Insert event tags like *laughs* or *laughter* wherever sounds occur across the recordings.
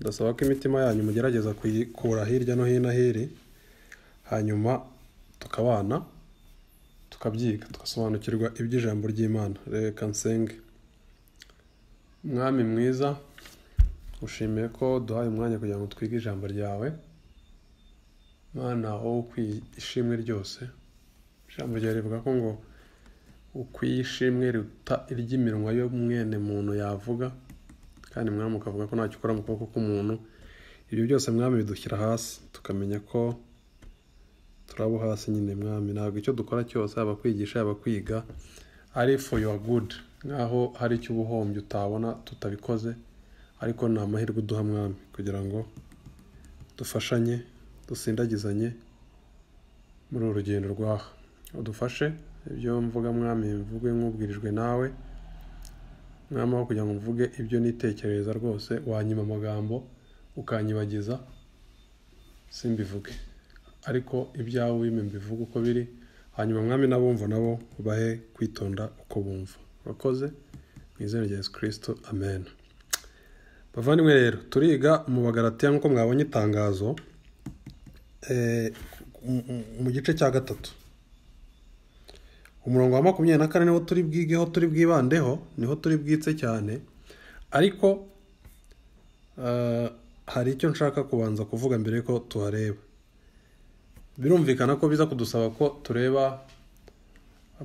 ndasaba ko imitima yanyu mugerageza kuyikura hirya no hino ahiri hanyuma tukabana tukabyiga tugasobanukirwa iby'ijambo ry'imana reka nsenge mwami mwiza ushimiye ko duhaye umwanya kugira ngo twige ijambo ryawe mwana wowe ukwiye ishimwe ryose ijambo ryawe rivuga ko ngo ukwiye ishimwe riruta iry'iminwa y'umwene muntu yavuga kandi mwami ukavuga ko ntacyo ukora mu kuboko k'umuntu ibyo byose mwami bidushyira hasi tukamenya ko turi hasi nyine mwami ntabwo icyo dukora cyose yaba kwigisha yaba kwiga ari for your good nk'aho hari icyo ubuhombyi utabona tutabikoze ariko ni amahirwe uduha mwami kugira ngo dufashanye dusindagizanye muri uru rugendo rwaha udufashe ibyo mvuga mwami mvuge nk'ubwirijwe nawe mwamaho kugira ngo mvuge ibyo nitekerereza rwose wanyuma amagambo ukanyibagiza simbivuge ariko ibyawe wime mbivuge uko biri hanyuma mwami n'abumva nabo bahe kwitonda uko bumva urakoze mu izina rya yesu kirisito amen bavandimwe rero turiga mu bagaratiya nk'uko mwabonye itangazo eh, mu gice cya gatatu umurongo wa makumyabiri na kane niwo turi bwigeho turi bwibandeho niho turi bwitse cyane ariko eh, hari icyo nshaka kubanza kuvuga mbere ko tuhareba birumvikana ko biza kudusaba ko tureba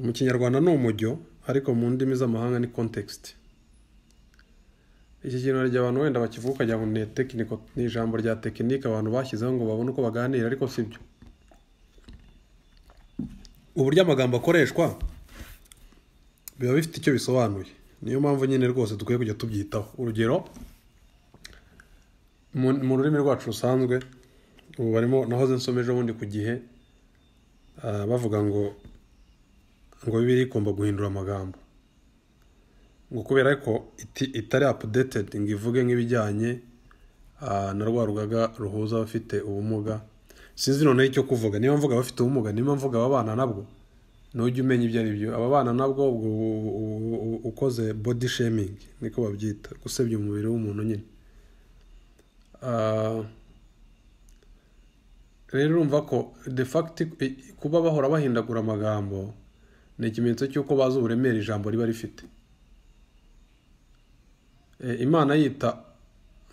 mu kinyarwanda ni umujyo ariko mu ndimi z'amahanga ni kontekisiti iki kintu hari abantu wenda bakivuga ukagira ngo ni ijambo rya tekinike abantu bashyizeho ngo babone uko baganira ariko si byo uburyo amagambo akoreshwa biba bifite icyo bisobanuye niyo mpamvu nyine rwose dukwiye kujya tubyitaho urugero mu rurimi rwacu rusanzwe ubu barimo nahoze nsomeje ubundi ku gihe ah, bavuga ngo ngo bibiri igomba guhindura amagambo ngo kubera ko itari apudetedi ngo ivuge nk'ibijyanye ah, na rwa rugaga ruhuza abafite ubumuga sinzi noneho icyo kuvuga niba mvuga bafite ubumuga niba mvuga ababana nabwo ntujye umenya ibyo ari byo ababana nabwo ukoze body shaming niko babyita gusebya umubiri w'umuntu nyine ah, rero urumva ko de facto kuba bahora bahindagura amagambo ni ikimenyetso cy'uko bazi uburemere ijambo riba rifite eh, imana yita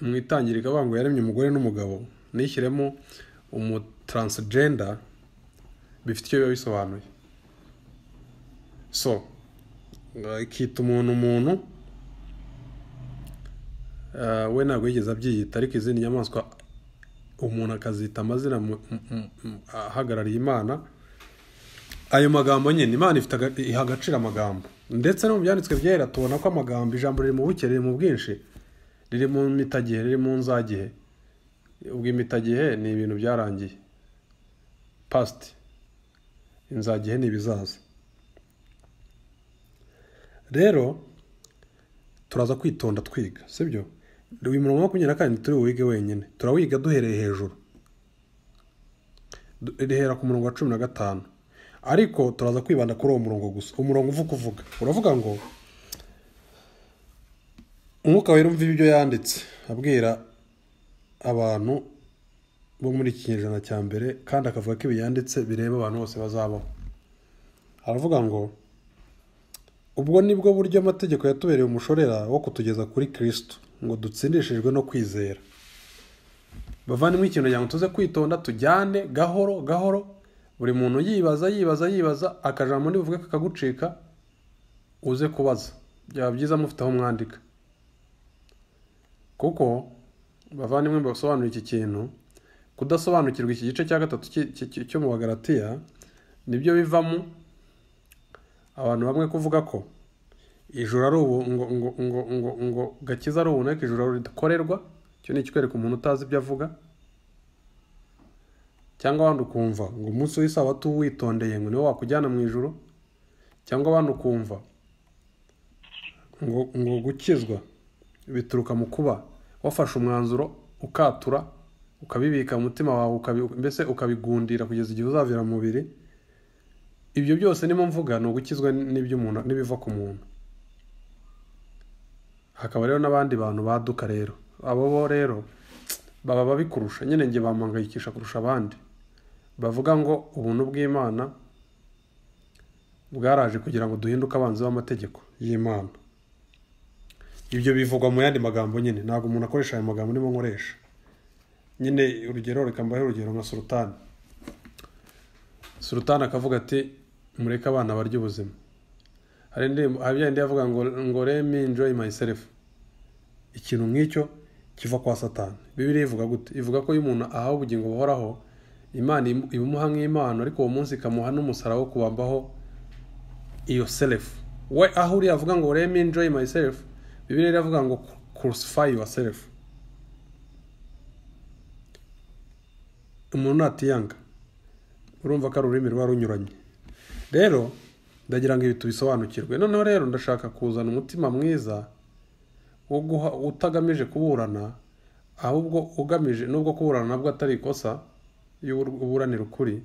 mu itangirika bango yaremye umugore n'umugabo nishyiremo umutaransagenda bifite icyo biba bisobanuye so ikita umuntu umuntu eh, we ntabwo yigeze abyiyita ariko izindi nyamaswa umuntu akazita amazina ahagarariye imana ayo magambo nyine imana iha agaciro amagambo ndetse no mu byanditswe byera tubona ko amagambo ijambo riri mu buke riri mu bwinshi riri mu mitagihe riri mu nzagihe ubwo imitagihe ni ibintu byarangiye pasiti inzagihe ni ibizaza rero turaza kwitonda twiga sibyo uyu murongo wa makumyabiri na karindwi turi buwige wenyine turawiga duhereye hejuru rihera ku murongo wa cumi na gatanu ariko turaza kwibanda kuri uwo murongo gusa umurongo uvuga uvuga uravuga ngo umwuka wera umva ibyo yanditse abwira abantu bo muri iki kinyejana cya mbere kandi akavuga ko ibi yanditse bireba abantu bose bazabaho aravuga ngo ubwo nibwo buryo amategeko yatubereye umushorera wo kutugeza kuri kirisitu ngo dutsindishijwe no kwizera bavandimwe ikintu kugira ngo tuze kwitonda tujyane gahoro gahoro buri muntu yibaza yibaza yibaza akajambo ntibuvuge kakagucika uze kubaza byaba byiza mufite aho mwandika kuko bavandimwe basobanura iki kintu kudasobanukirwa iki gice cya gatatu cyo mu bagaratiya nibyo bivamo abantu bamwe kuvuga ko ijoro ari ubu ngo ngo ngo ngo ngo gakiza ari ubu ariko ijoro ridakorerwa icyo ni ikikwereka umuntu utazi ibyo avuga cyangwa abandi ukumva ngo umunsi w'isabato uwitondeye ngo niwo wakujyana mu ijoro cyangwa abandi ukumva ngo ngo gukizwa bituruka mu kuba wafashe umwanzuro ukatura ukabibika mu mutima wawe mbese ukabigundira kugeza igihe uzavira mubiri ibyo byose nimo mvuga ni ugukizwa n'iby'umuntu n'ibiva ku muntu hakaba rero n'abandi bantu baduka rero abo bo rero baba babikurusha nyine njye bamuhangayikisha kurusha abandi bavuga ngo ubuntu bw'imana bwaraje kugira ngo duhinduke abanzi b'amategeko y'imana ibyo bivugwa mu yandi magambo nyine ntabwo umuntu akoresha aya magambo urimo nkoresha nyine urugero reka mbahe urugero nka surutani surutani akavuga ati mureke abana barya ubuzima hari indi yavuga ngo ngo remi enjoyi mayiserefu ikintu nk'icyo kiva kwa satani bibiriya ivuga gute ivuga ko iyo umuntu ahawe ubugingo buhoraho imana ibimuha nk'impano ariko uwo munsi ikamuha n'umusaraba wo kubambaho iyo serefu we aho uriya avuga ngo remi enjoyi mayiserefu bibiliya iravuga ngo kurusify yourself umuntu natiyanga urumva ko ari ururimi ruba runyuranye rero ndagira ngo ibi tubisobanukirwe noneho rero ndashaka kuzana umutima mwiza wo guha utagamije kuburana ahubwo ugamije nubwo kuburana nabwo atari ikosa iyo uburanira ukuri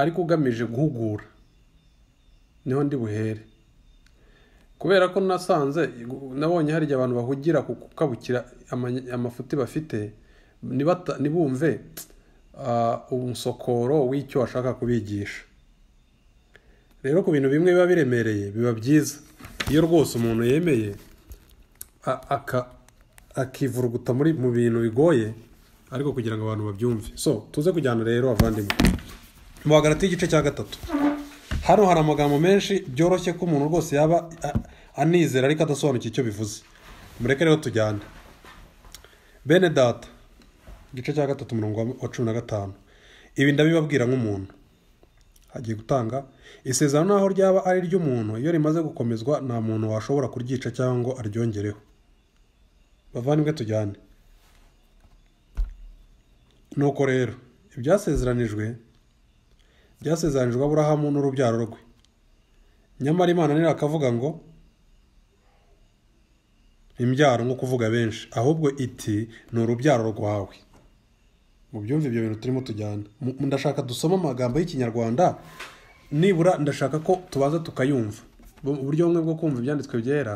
ariko ugamije guhugura niho ndi buhere kubera ko nasanze nabonye harya abantu bahugira ku gukabukira amafuti bafite ntibumve ah, umusokoro w'icyo bashaka kubigisha rero ku bintu bimwe biba biremereye biba byiza iyo rwose umuntu yemeye akivuruguta mu bintu bigoye ariko kugira ngo abantu babyumve so tuze kujyana rero abavandimwe muhagarati igice cya gatatu hano hari amagambo menshi byoroshye ko umuntu rwose yaba anizera ariko adasobanukiwe icyo bivuze mureke rero tujyane bene data igice cya gatatu umurongo wa cumi na gatanu ibi ndabibabwira nk'umuntu hagiye gutanga isezerano naho ryaba ari iry'umuntu iyo rimaze gukomezwa nta muntu washobora kuryica cyangwa ngo aryongereho bavandimwe tujyane nuko rero ibyasezeranijwe byasezeranijwe aburahamu n'urubyaro rwe nyamara imana nira akavuga ngo imbyaro nko kuvuga benshi ahubwo iti ni urubyaro rwawe mu byumve ibyo bintu turimo tujyana ndashaka dusoma amagambo y'ikinyarwanda nibura ndashaka ko tubaza tukayumva uburyo bumwe bwo kumva ibyanditswe byera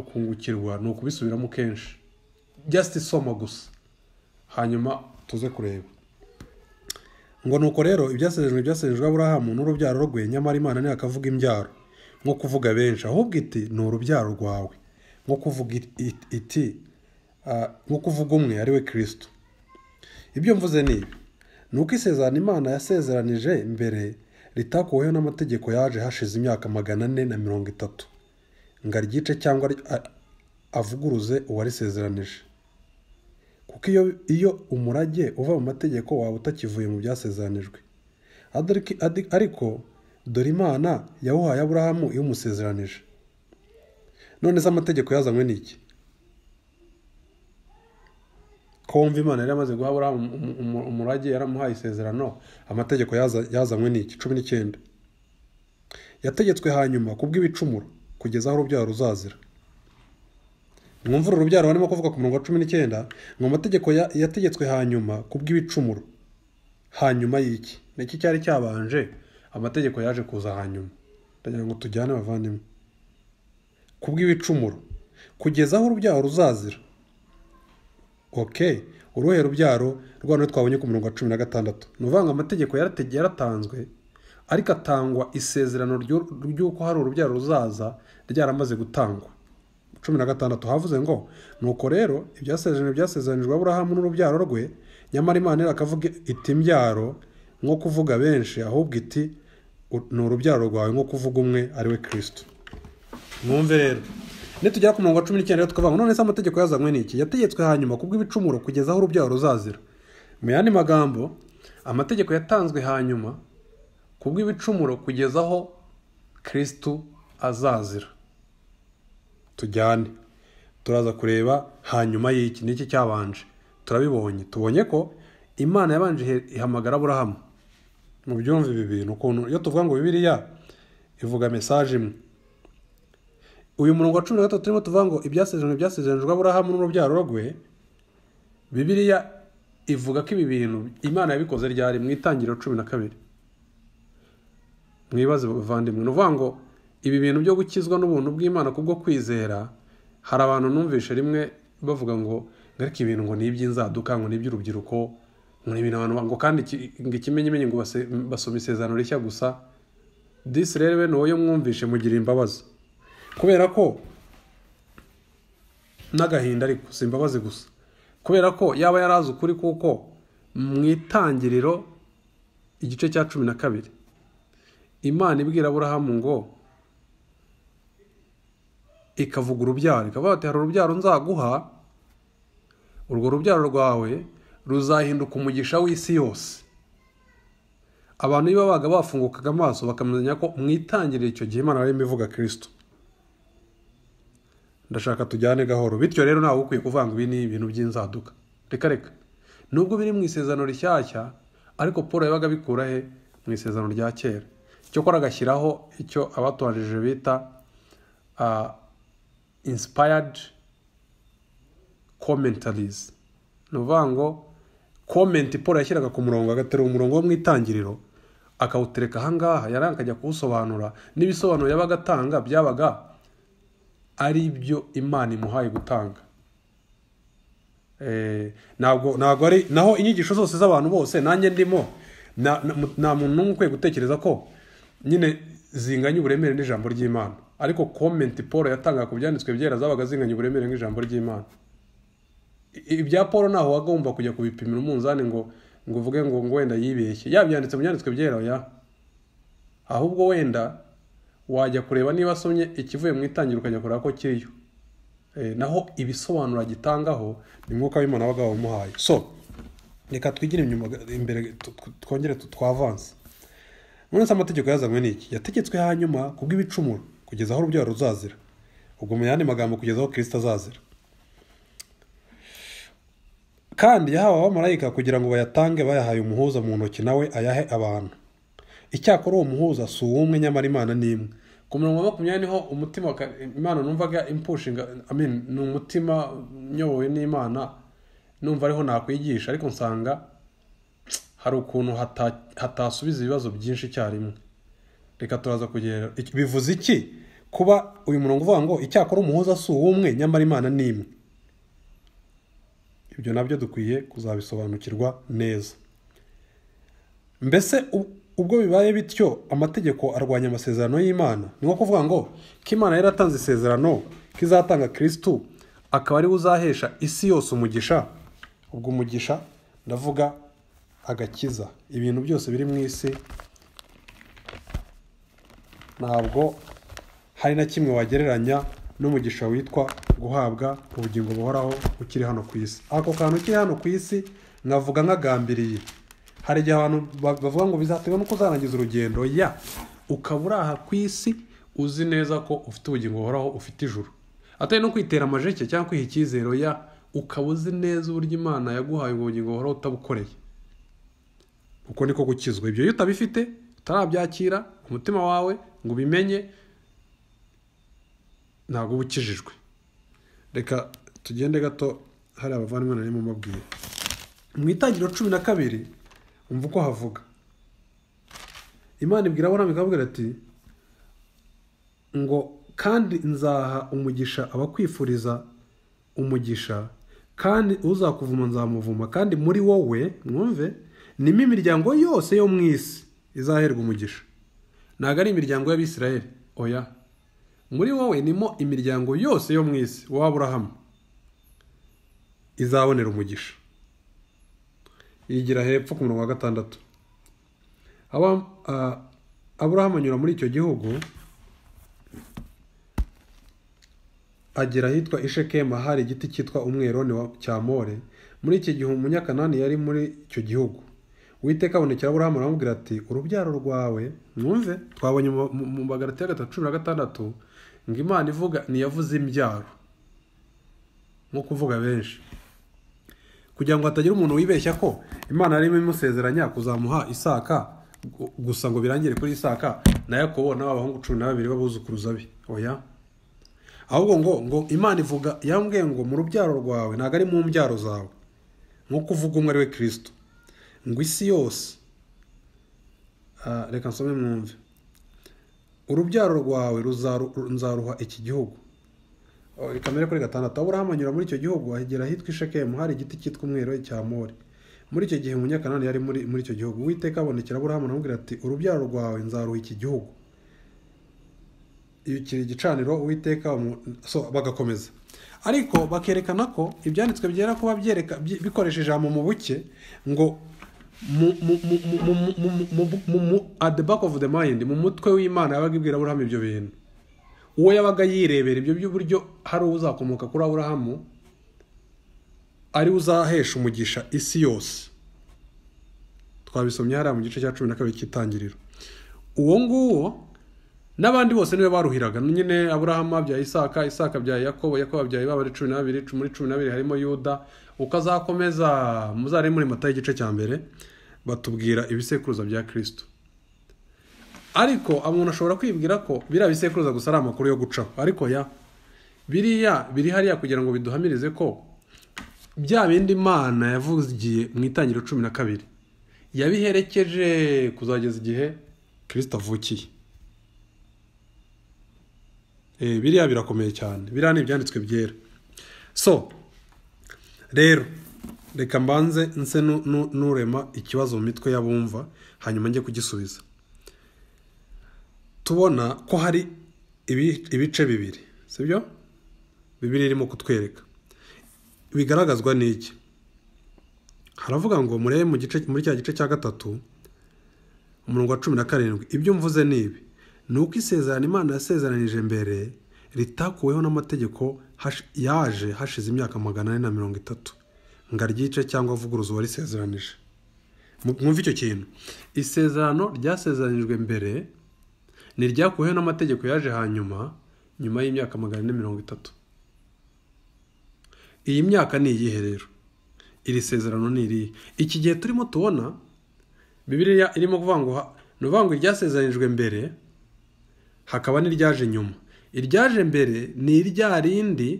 ukungukirwa ni ukubisubiramo kenshi jasite isoma gusa hanyuma tuze kureba ngo nuko rero ibyasezerano byasezerejwe aburahamu n'urubyaro rwe nyamara imana ntiyakavuga imbyaro nko kuvuga benshi ahubwo iti ni urubyaro rwawe nko kuvuga iti ah, nko kuvuga umwe ari we kirisito ibyo mvuze ni ni uko isezerano imana yasezeranije mbere ritakuweho n'amategeko yaje hashize imyaka magana ane na mirongo itatu ngo arigice cyangwa avuguruze uwarisezeranije kuko iyo umurage uva mu mategeko waba utakivuye mu byasezeranijwe ariko dore imana yawuhaye aburahamu iwumusezeranije none se amategeko yazanywe ni iki ko wumva imana yari amaze guha aburahamu umurage yaramuhaye isezerano amategeko yazanywe ni iki cumi n'icyenda yategetswe hanyuma kubw'ibicumuro kugeza aho urubyaro ruzazira mwumva uru barimo kuvuga ku murongo wa cumi n'icyenda ngo amategeko yategetswe hanyuma ku bw'ibicumuro hanyuma y'iki niki cyari cyabanje amategeko yaje kuza hanyuma ndagira ngo tujyane abavandimwe ku bw'ibicumuro kugeza aho urubyaro ruzazira oke uruhe rubyaro rwa rwo twabonye ku murongo wa cumi na gatandatu ni uvuga ngo amategeko yaratanzwe ariko atangwa isezerano ry'uko hari urubyaro ruzaza ryaramaze gutangwa cumi na gatandatu havuze ngo nuko rero ibyasezerano byasezeranijwe aburahamu n'urubyaro rwe nyamara imana irakavuga iti imbyaro nko kuvuga benshi ahubwo iti ni urubyaro rwawe nko kuvuga umwe ariwe kirisito mwumve rero nitugera ku murongo wa cumi n'icyenda tukavuga none se amategeko yazanywe n'iki yategetswe hanyuma kubw'ibicumuro kugeza aho urubyaro ruzazira mu yandi magambo amategeko yatanzwe hanyuma kubw'ibicumuro kugeza aho kirisitu azazira tujyane turaza kureba hanyuma y'iki n'iki cyabanje turabibonye tubonye ko imana yabanje ihamagara aburahamu mu byumva ibi bintu ukuntu iyo tuvuga ngo bibiriya ivuga mesaje imwe uyu murongo wa cumi na gatatu turimo tuvuga ngo ibyasezerano byasezeranyijwe aburahamu n'urubyaro rwe bibiriya ivuga ko ibi bintu imana yabikoze ryari mu itangiriro cumi na kabiri mwibaze bavandimwe ni ukuvuga ngo ibi bintu byo gukizwa n'ubuntu bw'imana kubwo kwizera hari abantu numvishe rimwe bavuga ngo ariko ibintu ngo ni iby'inzaduka ngo ni iby'urubyiruko ngo ni ibintu abantu ngo kandi ngo ikimenyemenye ngo basoma isezerano rishya gusa disi rero bene wowe mwumvishe mugire imbabazi kubera ko n'agahinda ariko si imbabazi gusa kubera ko yaba yari azi ukuri kuko mu itangiriro igice cya cumi na kabiri imana ibwira aburahamu ngo ikavuga urubyaro ikavuga ati hari urubyaro nzaguha urwo rubyaro rwawe ruzahinduka umugisha w'isi yose abantu iyo babaga bafungukaga amaso bakamenya ko mwitangirira icyo gihe imana yarimo ivuga kirisito ndashaka tujyane gahoro bityo rero ntawe ukwiye kuvanga ibi ni ibintu by'inzaduka reka reka nubwo biri mu isezerano rishyashya ariko paul yabaga abikura he mu isezerano rya kera cyokora agashyiraho icyo abaturanije bita ah, inspired commentaries ni ukuvuga ngo komenti paul yashyiraga ku murongo agaterura umurongo wo mu itangiriro akawutereka ahangaha yari akajya kuwusobanura n'ibisobanuro yabaga atanga byabaga ari byo imana imuhaye gutanga eh, ntabwo ntabwo ari naho inyigisho zose z'abantu bose nanjye ndimo nta muntu n'umwe ukwiye gutekereza ko nyine zinganya uburemere n'ijambo ry'imana ariko komenti paul yatangaga ku byanditswe byera zabaga zinganya uburemere nk'ijambo ry'imana ibya paul ntaho wagomba kujya kubipimira umunzani ngo ngo uvuge ngo wenda yibeshye yabyanditse mu byanditswe byera ya ahubwo wenda wajya kureba niba asomye ikivuye mu itangira ukajya kureba ko kiriyo eh, naho ibisobanuro agitangaho ni mwuka w'imana wabaga wamuhaye so reka twigire imbere twongere twavanse munsi amategeko yazanywe n'iki yategetswe hanyuma kubw'ibicumuro kugeza aho urubyaro ruzazira ubwo mu yandi magambo kugeza aho kirisita azazira kandi yahawe abamarayika kugira ngo bayatange bayahaye umuhuza mu ntoki nawe ayahe abantu icyakora uwo muhuza si uw'umwe nyamara imana ni imwe ku mirongo makumyabiri niho umutima imana numvaga impushinga ni umutima nyobowe n'imana numva ariho nakwigisha ariko nsanga hari ukuntu hatasubiza ibibazo byinshi icyarimwe reka turaza kugera bivuze iki kuba uyu murongo uvuga ngo icyakora umuhuza si uw'umwe nyamara imana ni imwe ibyo nabyo dukwiye kuzabisobanukirwa neza mbese ubwo bibaye bityo amategeko arwanya amasezerano y'imana ni nko kuvuga ngo ko imana yaratanze isezerano ko izatanga kirisitu akaba ariwe uzahesha isi yose umugisha ubwo umugisha ndavuga agakiza ibintu byose biri mu isi ntabwo hari na kimwe wagereranya n'umugisha witwa guhabwa ku bugingo buhoraho ukiri hano ku isi ako kantu ukiri hano ku isi nkavuga nkagambiriye hari igihe abantu bavuga ngo bizaterwa nuko uzarangiza urugendo ya ukaba uri aha ku isi uzi neza ko ufite ubugingo buhoraho ufite ijuru atari no kwitera amajeke cyangwa kwiha icyizero ya ukaba uzi neza uburyo imana yaguhaye ubwo bugingo buhoraho utabukoreye uko niko gukizwa ibyo iyo utabifite utarabyakira umutima wawe ngo ubimenye ntabwo uba ukijijwe reka tugende gato hari abavandimwe na rimwe mubabwire mu itangiriro cumi na kabiri umva uko havuga imana ibwira abona ikababwira ati ngo kandi nzaha umugisha abakwifuriza umugisha kandi uzakuvuma nzamuvuma kandi muri wowe mwumve nimo imiryango yose yo mu isi izaherwa umugisha ntabwo ari imiryango y'abisirayeli oya muri wowe nimo imiryango yose yo mu isi wa urahamu izabonera umugisha yigira hepfo ku murongo wa gatandatu aburahamu anyura muri icyo gihugu agera ahitwa ishekema hari igiti cyitwa umweru cya more muri iki gihe umunyakanani yari muri icyo gihugu witeka abonekera aburahamu aramubwira ati urubyaro rwawe mwumve twabonye mu magarati ya gatatu cumi na gatandatu ngo imana ivuga ntiyavuze imbyaro nko kuvuga benshi kugira ngo hatagira umuntu wibeshya ko imana arimo imusezeranya kuzamuha isaka gusa ngo birangire kuri isaka na yakobo n'abahungu cumi na babiri b'abuzukuruza be oya ahubwo ngo ngo imana ivuga yambwiye ngo mu rubyaro rwawe ntabwo ari mu mbyaro zawe nko kuvuga umwe ari we kirisito ngo isi yose ah, reka nsome mwumve urubyaro rwawe nzaruha iki gihugu oh, kamere kuri gatandatu aburahamu anyura muri icyo gihugu ahegera ahitwa ishekemu hari igiti cyitwa umweru cya mori muri icyo gihe umunyakanani yari muri muri icyo gihugu uwiteka abonekera aburahamu aramubwira ati urubyaro rwawe nzaruha iki gihugu kiri igicaniro uwiteka bagakomeza ariko bakerekana ko ibyanditswe byera kuba bikoresha ijambo mu buke ngo at the back of the mind mu mutwe w'imana yabaga ibwira aburahamu ibyo bintu uwo yabaga yirebera ibyo by'uburyo hari uzakomoka kuri aburahamu ari uzahesha umugisha isi yose twabisomye hariya mu gice cya cumi na kabiri cy'itangiriro uwo nguwo n'abandi bose niwe baruhiraga nyine aburahamu abyaye isaka isaka abyaye yakobo yakobo abyaye babari cumi n'abiri muri cumi n'abiri harimo yuda uko azakomeza muzari muri mata y'igice cya mbere batubwira ibisekuruza bya kirisito ariko umuntu ashobora kwibwira ko biriya bisekuruza gusa ari amakuru yo gucaho ariko ya biriya biri hariya kugira ngo biduhamirize ko bya bindi imana yavugiye mu itangiriro cumi na kabiri yabiherekeje kuzageza igihe kirisito avukiye eh, biriya birakomeye cyane biriya ni ibyanditswe byera so rero reka mbanze nse n'urema ikibazo mu mitwe y'abumva hanyuma njye kugisubiza tubona ko hari ibice bibiri sibyo bibiri irimo kutwereka bigaragazwa n'iki haravuga ngo murebe mu gice muri cya gice cya gatatu umurongo wa cumi na karindwi ibyo mvuze ni ibi ni uko isezerano imana yasezeranije mbere ritakuweho n'amategeko yaje hashize imyaka magana ane na mirongo itatu ngo aryice cyangwa avuguruza isezeranije mwumve icyo kintu isezerano ryasezeranijwe mbere ntiryakuweho n'amategeko yaje hanyuma nyuma y'imyaka magana ane mirongo itatu iyi myaka ni iyihe rero iri sezerano ni irihe iki gihe turimo tubona bibiriya irimo kuvuga ngo ni ukuvuga ngo iryasezeranijwe mbere hakaba n'iryaje nyuma iryaje mbere ni irya rindi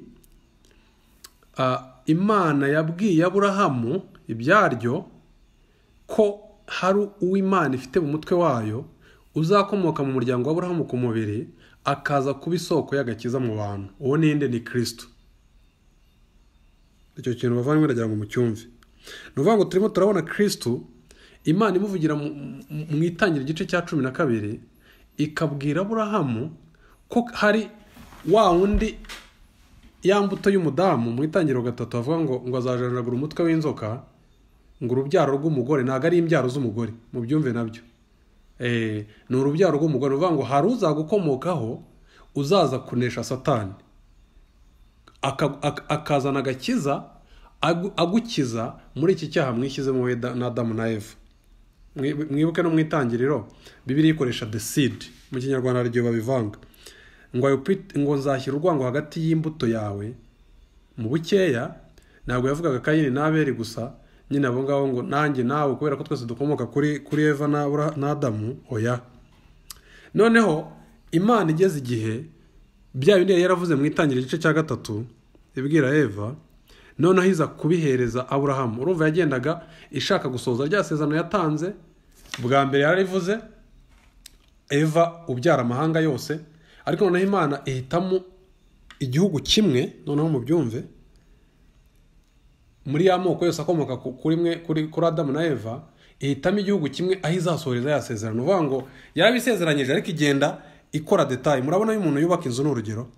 imana yabwiye aburahamu ibyaryo ko hari uw'imana ifite mu mutwe wayo uzakomoka mu muryango w'aburahamu ku mubiri akaza kuba isoko y'agakiza mu bantu uwo ninde ni kirisito icyo kintu bavanywe ndagira ngo mucyumve ni ukuvuga ngo turimo turabona kirisito imana imuvugira mu itangira igice cya cumi na kabiri ikabwira aburahamu ko hari wa wundi ya mbuto y'umudamu mu itangiriro gatatu bavuga ngo ngo azajanjagura umutwe w'inzoka ngo urubyaro rw'umugore ntabwo ari imbyaro z'umugore mu byumve nabyo eh, ni urubyaro rw'umugore ruvuga ngo hari uzagukomokaho uzaza kunesha satani akazana agakiza agukiza muri iki cyaha mwishyizemo we na adamu na eva mwibuke no mu itangiriro bibiri yikoresha deside mu kinyarwanda hari igihe babivanga ngo nzashyira urwango hagati y'imbuto yawe mu bukeya ntabwo yavugaga kayini n'aberi gusa nyine abo ngabo ngo nanjye nawe kubera ko twese dukomoka kuri kuri eva n'adamu oya noneho imana igeze igihe bya bindi yari yaravuze mu itangiriro igice cya gatatu ibwira eva noneho iza kubihereza aburahamu urumva yagendaga ishaka gusohoza rya sezerano yatanze bwa mbere yarivuze eva ubyara amahanga yose ariko noneho imana ihitamo igihugu kimwe noneho mu byumve muri ya moko yose akomoka kuri imwe kuri adamu na eva ihitamo igihugu kimwe aho izasohoreza yasezerano uvuga ngo yaba ariko igenda ikora detaye murabona iyo umuntu yubaka inzu ni urugero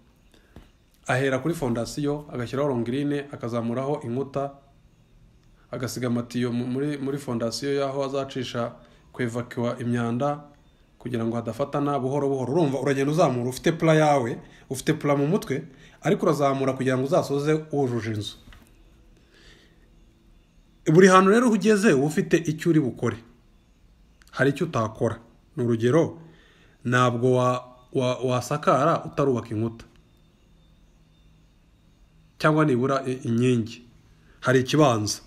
ahera kuri fondasiyo agashyiraho rongirine akazamuraho inkuta agasiga amatiyo muri fondasiyo y'aho azacisha kwevakiwa imyanda kugira ngo hadafatana buhoro buhoro urumva uragenda uzamura ufite pura yawe ufite pura mu mutwe ariko urazamura kugira ngo uzasoze wujuje inzu buri hantu rero ugeze uba ufite icyo uri bukore hari icyo utakora ni urugero ntabwo wasakara utarubaka inkuta cyangwa nibura inkingi hari ikibanza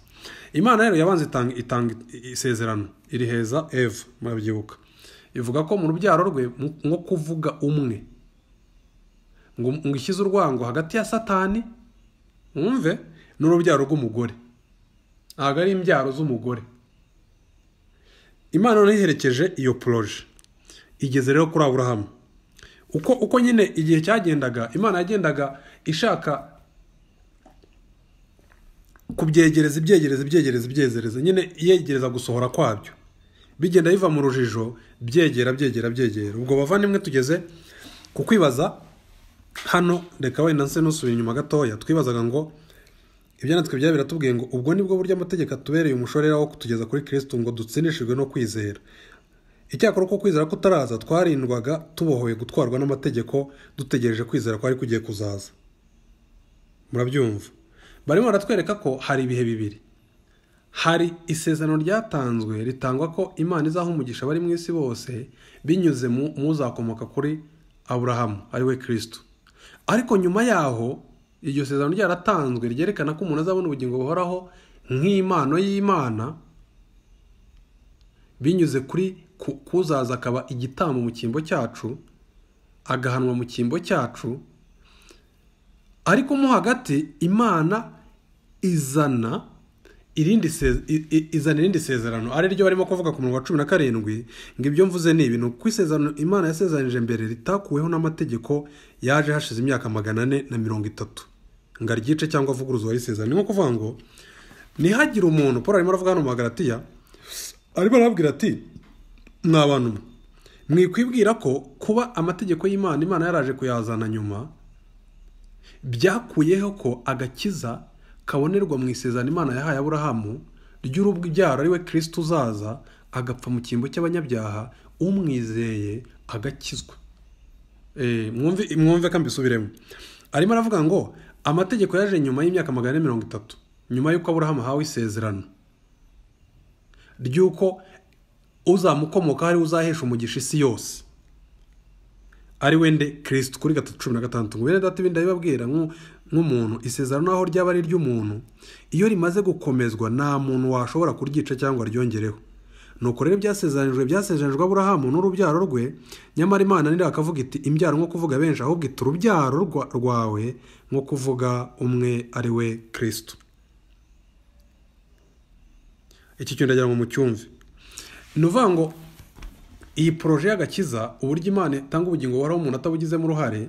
imana rero yabanza itanga isezerano iri heza eva murabyibuka ivuga ko mu rubyaro rwe nko kuvuga umwe ngo ishyize urwango hagati ya satani wumve ni urubyaro rw'umugore ntabwo ari imbyaro z'umugore imana ntiherekeje iyo poroje igeze rero kuri aburahamu uko uko nyine igihe cyagendaga imana yagendaga ishaka kubyegereza ibyegereza ibyegereza ibyegereza nyine yegereza gusohora kwabyo bigenda biva mu rujijo byegera byegera byegera ubwo bavandimwe tugeze ku kwibaza hano reka wenda nse nusubira inyuma gatoya twibazaga ngo ibyanditswe byaba biratubwiye ngo ubwo nibwo buryo amategeko atubereye umushorera wo kutugeza kuri kirisitu ngo dutsindishijwe no kwizera icyakora uko kwizera kutaraza twarindwaga tubohoye gutwarwa n'amategeko dutegereje kwizera ari kugiye kuzaza murabyumva barimo baratwereka ko hari ibihe bibiri hari isezerano ryatanzwe ritangwa ko imana izaha umugisha abari mu isi bose binyuze mu uzakomoka kuri aburahamu ari we kirisitu ariko nyuma yaho iryo sezerano ryaratanzwe ryerekana ko umuntu azabona ubugingo buhoraho nk'impano y'imana binyuze kuri kuzaza akaba igitambo mu cyimbo cyacu agahanwa mu cyimbo cyacu ariko mo hagati imana izana irindi izana irindi sezerano ari ryo barimo kuvuga ku wa cumi na karindwi ngo ibyo mvuze ni ibintu ku isezerano imana yasezeranije mbere ritakuweho n'amategeko yaje hashize imyaka magana ane na mirongo itatu ngo aryice cyangwa avuguruzwa isezerano ni nko kuvuga ngo ntihagire umuntu paul arimo aravuga hano mu magaratiya arimo arababwira ati mwa bantu mwikwibwira ko kuba amategeko y'imana imana yaraje kuyazana nyuma byakuyeho ko agakiza kabonerwa mu isezerano imana yahaye aburahamu ry'urubyaro ari we kirisita uzaza agapfa mu cyimbo cy'abanyabyaha umwizeye agakizwa eh, mwumve kandi bisubiremo arimo aravuga ngo amategeko yaje nyuma y'imyaka magana ane mirongo itatu nyuma y'uko aburahamu ahawe isezerano ry'uko uzamukomoka ari uzahesha umugisha isi yose ari wende kirisiti kuri gatatu cumi na gatandatu ngo bene data ibindi ndabibabwira nk'umuntu isezerano aho ryaba ari iry'umuntu iyo rimaze gukomezwa nta muntu washobora kuryica cyangwa ryongereho nuko rero byasezeranijwe byasezeranijwe aburahamu n'urubyaro rwe nyamara imana nira akavuga iti imbyaro nko kuvuga benshi ahubwo iti urubyaro rwawe nko kuvuga umwe ari we kirisito iki kintu ndagira ngo mucyumve ni uvuga ngo iyi poroje y'agakiza uburyo imana itanga ubugingo buhoraho umuntu atabugizemo uruhare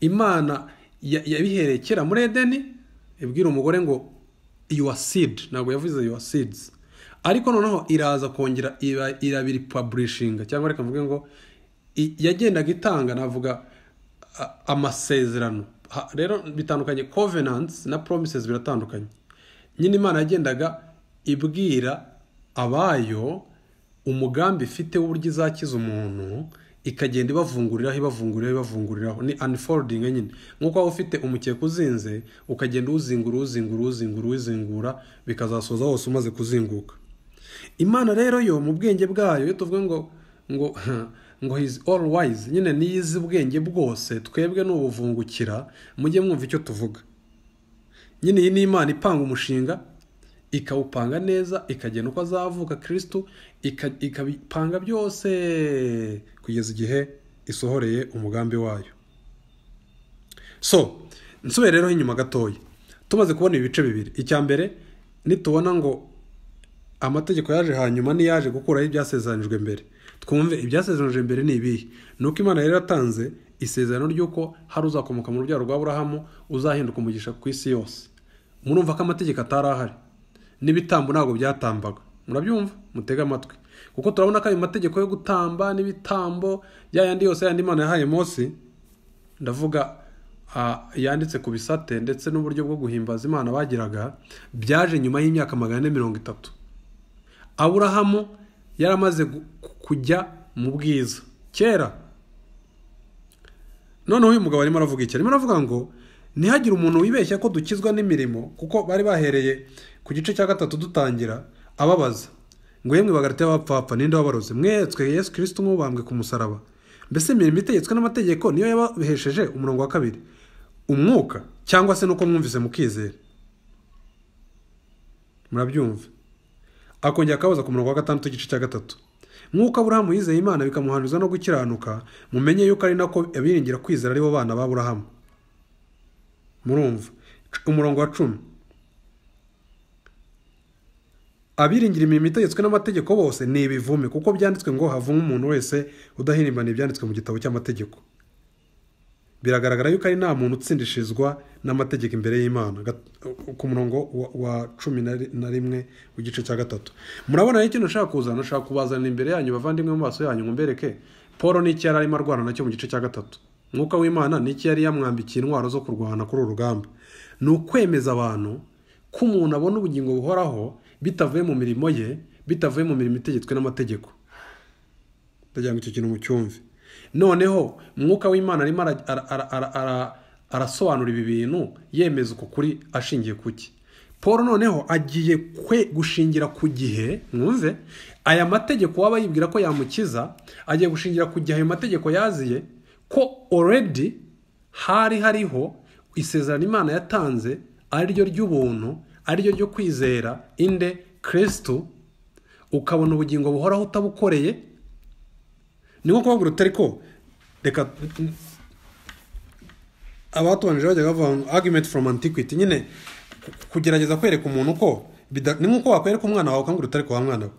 imana yabihereye kera muri edeni ibwira umugore ngo yuwa sidi ntabwo yavuze yuwa sidizi ariko noneho iraza kongera irabiri paburishinga cyangwa reka mvuge ngo yagendaga itanga navuga amasezerano rero bitandukanye covenansi na promises biratandukanye nyine imana yagendaga ibwira abayo umugambi ifite w'uburyo izakiza umuntu ikagenda ibavunguriraho ibavunguriraho ibavunguriraho ni anifoldingi nyine nk'uko waba ufite umukeka uzinze ukagenda uzingura uzingura uzingura uzingura bikazasoza wose umaze kuzinguka imana rero yo mu bwenge bwayo iyo tuvuga ngo ngo *laughs* ngo hizi all wise nyine niyizi ubwenge bwose twebwe ni ubuvungukira mujye mwumva icyo tuvuga nyine iyi ni imana ipanga umushinga ikawupanga neza ikagena uko azavuka kirisitu ikabipanga byose kugeza igihe isohoreye umugambi wayo so nsubire rero inyuma gatoya tumaze kubona ibice bibiri icya mbere nitubona ngo amategeko yaje hanyuma n'iyaje gukuraho ibyasezeranijwe mbere twumve ibyasezeranijwe mbere ni ibihe ni uko imana yari yaratanze isezerano ry'uko hari uzakomoka mu rubyaro rwa burahamu uzahinduka umugisha ku isi yose murumva ko amategeko atari ahari n'ibitambo ntabwo byatambaga murabyumva mutega amatwi kuko turabona ko ayo mategeko yo gutamba n'ibitambo ya yandi yose yandi mana yahaye Mose ndavuga yanditse ku bisate ndetse n'uburyo bwo guhimbaza imana bagiraga byaje nyuma y'imyaka magana ane mirongo itatu aburahamu yari amaze kujya mu bwiza kera noneho uyu mugabo arimo aravuga iki arimo aravuga ngo ntihagire umuntu wibeshya ko dukizwa n'imirimo kuko bari bahereye ku gice cya gatatu dutangira ababaza ngo yemwe bagarite abapfapfa ninde wabaroze mweretswe yesu kirisito nk'ubambwe ku musaraba mbese imirimo itegetswe n'amategeko niyo yabahesheje umurongo wa kabiri umwuka cyangwa se nuko mwumvise mukizera murabyumva akongera akabaza ku murongo wa gatandatu igice cya gatatu nk'uko aburahamu yizeye imana bikamuhanyuza no gukiranuka mumenye yuko ari nako abiringira kwizera aribo bana ba burahamu murumva umurongo wa cumi abiringira imirimo itegetswe n'amategeko bose ni ibivume kuko byanditswe ngo havumwe umuntu wese udahirimbana ibyanditswe mu gitabo cy'amategeko biragaragara yuko ari nta muntu utsindishizwa n'amategeko imbere y'imana ku murongo wa cumi na rimwe w'igice cya gatatu murabona ikintu ushaka kuzana ushaka kubazanira imbere yanyu bavandimwe mu maso yanyu ngo mbereke paul n'icyo yari arimo arwana nacyo mu gice cya gatatu mwuka w'imana n'icyo yari yamwambikiye intwaro zo kurwana kuri uru rugamba ni ukwemeza abantu ko umuntu abona ubugingo buhoraho bitavuye mu mirimo ye bitavuye mu mirimo itegetswe n'amategeko ndagira ngo icyo kintu mucyumve noneho mwuka w'imana arimo arasobanura ibi bintu yemeza uko kuri ashingiye ku ki paul noneho agiye kwe gushingira ku gihe mwumve aya mategeko waba yibwira ko yamukiza agiye gushingira ku gihe ayo mategeko yaziye ko already hari hariho isezerano imana yatanze ari ryo ry'ubuntu ariryo ryo kwizera inde kirisitu ukabona ubugingo buhoraho utabukoreye ni nko kuvuga utari ko reka abatubanije bajya bavuga ngo agimenti foromu antikwiti nyine kugerageza kwereka umuntu ko ni nk'uko wakwereka umwana wawe ukangura utari kuba mwana we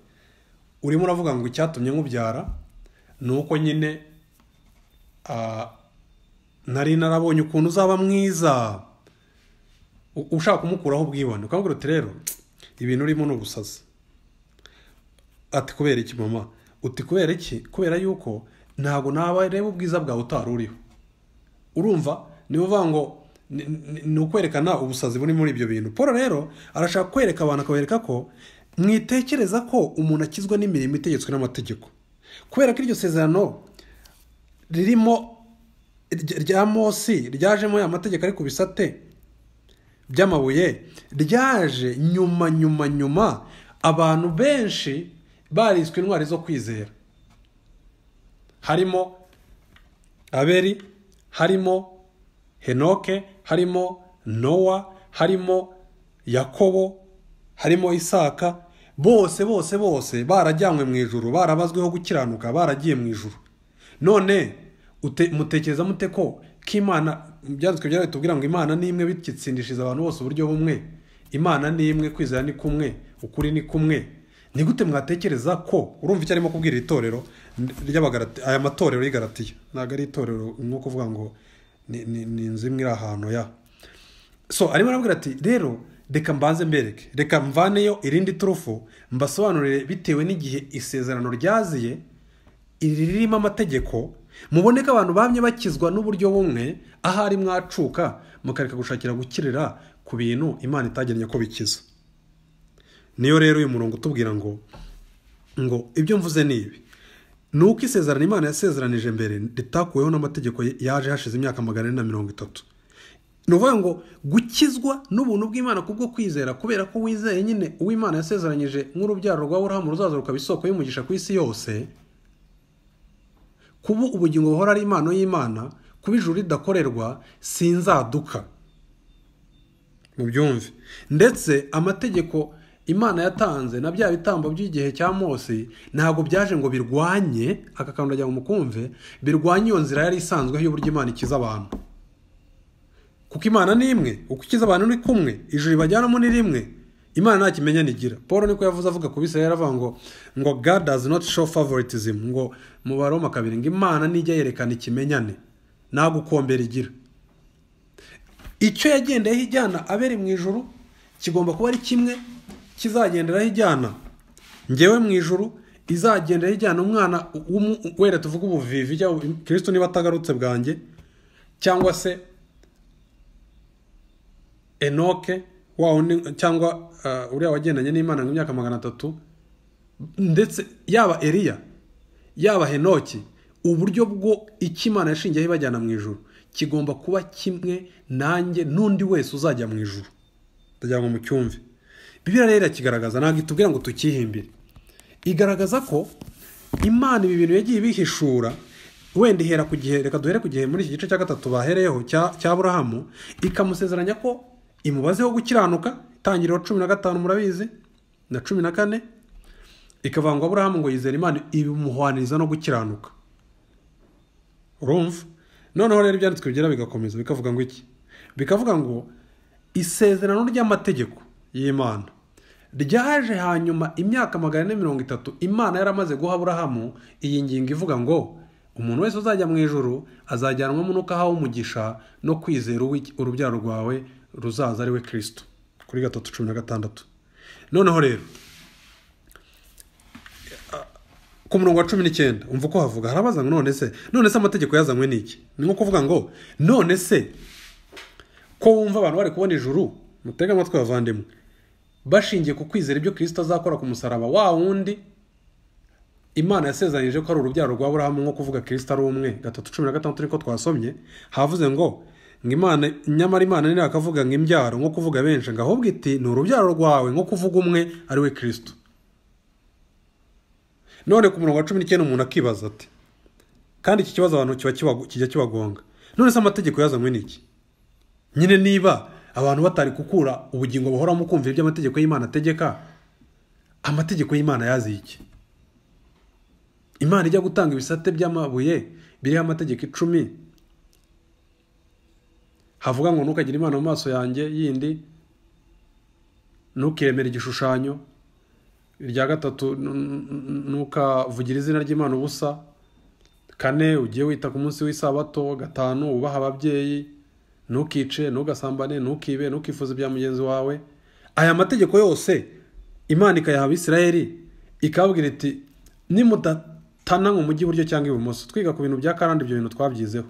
urimo uravuga ngo icyatumye nkubyara ni uko nyine ah, nari narabonye ukuntu uzaba mwiza ushaka kumukuraho ubwibone ukamubwira uti rero ibintu urimo ni ubusazi ati kubera iki mama uti kubera iki kubera yuko ntabwo nabareba ubwiza bwawe utari uriho urumva niba uvuga ngo ni ukwerekana ubusazi buri muri ibyo bintu paul rero arashaka kwereka abantu akabereka ko mwitekereza ko umuntu akizwa n'imirimo itegetswe n'amategeko kubera ko iryo sezerano ririmo rya mosi ryajemo ya mategeko ari ku bisate by'amabuye ryaje nyuma nyuma nyuma abantu benshi bariswe intwari zo kwizera harimo aberi harimo henoke harimo nowa harimo yakobo harimo isaka bose bose bose barajyanywe mu ijoro barabazweho gukiranuka baragiye mu ijoro none mutekereza mute ko ko imana byanditswe tubwira ngo imana ni imwe bitsindishije abantu bose uburyo bumwe imana ni imwe kwizera ni kumwe ukuri ni kumwe ni gute mwatekereza ko urumva icyo arimo kubwira itorero ryabagarati aya matorero y'igaratiya ntabwo ari itorero ni ukuvuga ngo ni inzu imwe iri ahantu ya so arimo arabwira ati rero reka mbanze mbereke reka mvaneyo irindi turufu mbasobanurire bitewe n'igihe isezerano ryaziye riri ririmo amategeko muboneka abantu bamye bakizwa n'uburyo bumwe ahari mwacuka mukareka gushakira gukirira ku bintu imana itagennye ko bikiza niyo rero uyu murongo utubwira ngo ngo ibyo mvuze ni ibi ni uko isezerano imana yasezeranije mbere ritakuweho n'amategeko yaje hashize imyaka magana ane na mirongo itatu ni ukuvuga ngo gukizwa n'ubuntu bw'imana kubwo kwizera kubera ko wizeye nyine uw'imana yasezeranyije nk'urubyaro rwa burahamu ruzaza rukaba isoko y'umugisha ku isi yose kuba ubugingo buhora ari impano y'imana kuba ijuru ridakorerwa sinzaduka mubyumve ndetse amategeko imana yatanze na bya bitambo by'igihe cya Mose ntabwo byaje ngo birwanye aka kantu ngo mukumve birwanye iyo nzira yari isanzweho y'uburyo imana ikiza abantu kuko imana ni imwe uko ikiza abantu ni kumwe ijuru ibajyanamo ni rimwe imana nta kimenyane igira paul niko yavuze avuga ku bisirayeli avuga ngo ngo god does not show favoritism ngo mu baroma kabiri ngo imana nijya yerekana ikimenyane nta gukombera igira icyo yagendeyeho ijyana abere mu ijoro kigomba kuba ari kimwe kizagenderaho ijyana ngewe mu ijoro izagenderaho ijyana umwana wera tuvuga ubuvivi cyangwa kirisito niba atagarutse bwanjye cyangwa se enoke cyangwa Uh, uriya wagendanye n'imana ngo magana atatu ndetse yaba eriya yaba henoki uburyo bwo icyo yashingiyeho ibajyana mu ijoro kigomba kuba kimwe nanjye n'undi wese uzajya mu ijoro ndagira ngo mucyumve bibira rero irakigaragaza ntabwo itubwira ngo tukihimbire igaragaza ko imana ibi bintu yagiye ibihishura wenda ihera ku gihe reka duhere ku gihe muri iki gice cya gatatu bahereyeho cya burahamu ikamusezeranya ko imubazeho gukiranuka itangiriro cumi na gatanu murabizi na cumi na kane ikavangwa aburahamu ngo yizera imana ibimuhwaniriza no gukiranuka urumva noneho rero ibyanditswe bigera bigakomeza bikavuga ngo iki bikavuga ngo isezerano ry'amategeko y'imana ryaje hanyuma imyaka magana ane mirongo itatu imana yaramaze guha aburahamu iyi ngingo ivuga ngo umuntu wese uzajya mu ijoro azajyanwamo no kuhaha umugisha no kwizera urubyaro rwawe ruzaza we kirisito kuri gatatu cumi na gatandatu noneho rero ku murongo wa cumi n'icyenda umva uko havuga harabaza ngo none se none se amategeko yazanywe ni iki ni nko kuvuga ngo none se ko wumva abantu bari kubona ijuru mutega amatwi bavandimwe bashingiye ku kwizera ibyo kirisita azakora ku musaraba wa wundi imana yasezeranyije ko ari urubyaro rwa burahamu nko kuvuga kirisita ari umwe gatatu cumi na gatandatu niko twasomye havuze ngo ngo imana nyamara imana ntirakavuga ngo imbyaro nko kuvuga benshi ngo ahubwo iti ni urubyaro rwawe nko kuvuga umwe ari we kirisito none ku murongo wa cumi n'icyenda umuntu akibaza ati kandi iki kibazo abantu kijya kibagonga none se amategeko yazanywe n'iki nyine niba abantu batari gukura ubugingo buhoramo kumvira ibyo amategeko y'imana ategeka amategeko y'imana yaziye iki imana ijya gutanga ibisate by'amabuye biriho amategeko icumi havuga ngo ntukagire imana mu maso yanjye yindi ntukiremere igishushanyo irya gatatu ntukavugira izina ry'imana ubusa kane ugiye wita ku munsi w'isabato gatanu ubaha ababyeyi ntukice ntugasambane ntukibe ntukifuze ibya mugenzi wawe aya mategeko yose imana ikayaha abisirayeri ikabwira iti nimudatana mu mujyi iburyo cyangwa ibumoso twiga ku bintu bya karande ibyo bintu twabyizeho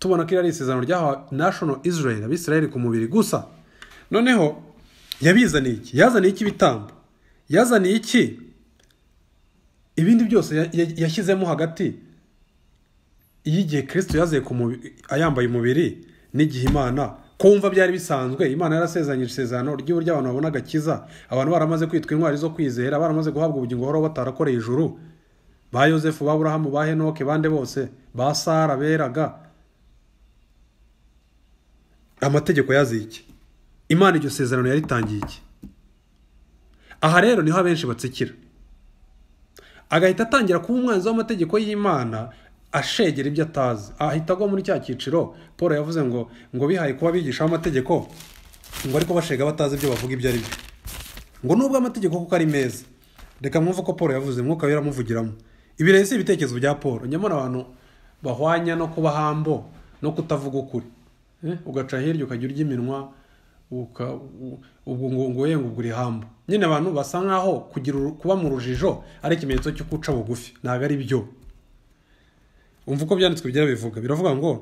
tubona ko iri isezerano ryahawe national israel abisirayeli ku mubiri gusa noneho yabizaniye iki yazaniye iki ibitambo yazaniye iki ibindi byose yashyizemo hagati y'igihe kirisito yaziye ayambaye umubiri n'igihe imana kumva byari bisanzwe imana yarasezeranye isezerano ry'uburyo abantu babona agakiza abantu baramaze kwitwa intwari zo kwizera baramaze guhabwa ubugingo buhoraho batarakoreye ijuru ba yosefu ba burahamu ba henoke bande bose ba sara beraga amategeko yaziye iki imana iryo sezerano yaritangiye iki aha rero niho abenshi batsikira agahita atangira kuba umwanzi w'amategeko y'imana ashegera ibyo atazi ahita agwa muri cya cyiciro paul yavuze ngo ngo bihaye kuba bigisha amategeko ngo ariko bashega batazi ibyo bavuga ibyo ari byo ngo nubwo amategeko kuko ari meza reka mwumve ko paul yavuze mwuka wera amuvugiramo ibirezi ibitekerezo bya paul nyamara abantu bahwanya no kuba hambo no kutavuga ukuri Eh? ugaca hirya ukajya urya iminwa ubwo ngo ngo ubwo hamba nyine abantu basa nkaho kuba mu rujijo ari ikimenyetso cyo uca bugufi ntabwo ari byo umva uko byanditswe bigira bivuga biravuga ngo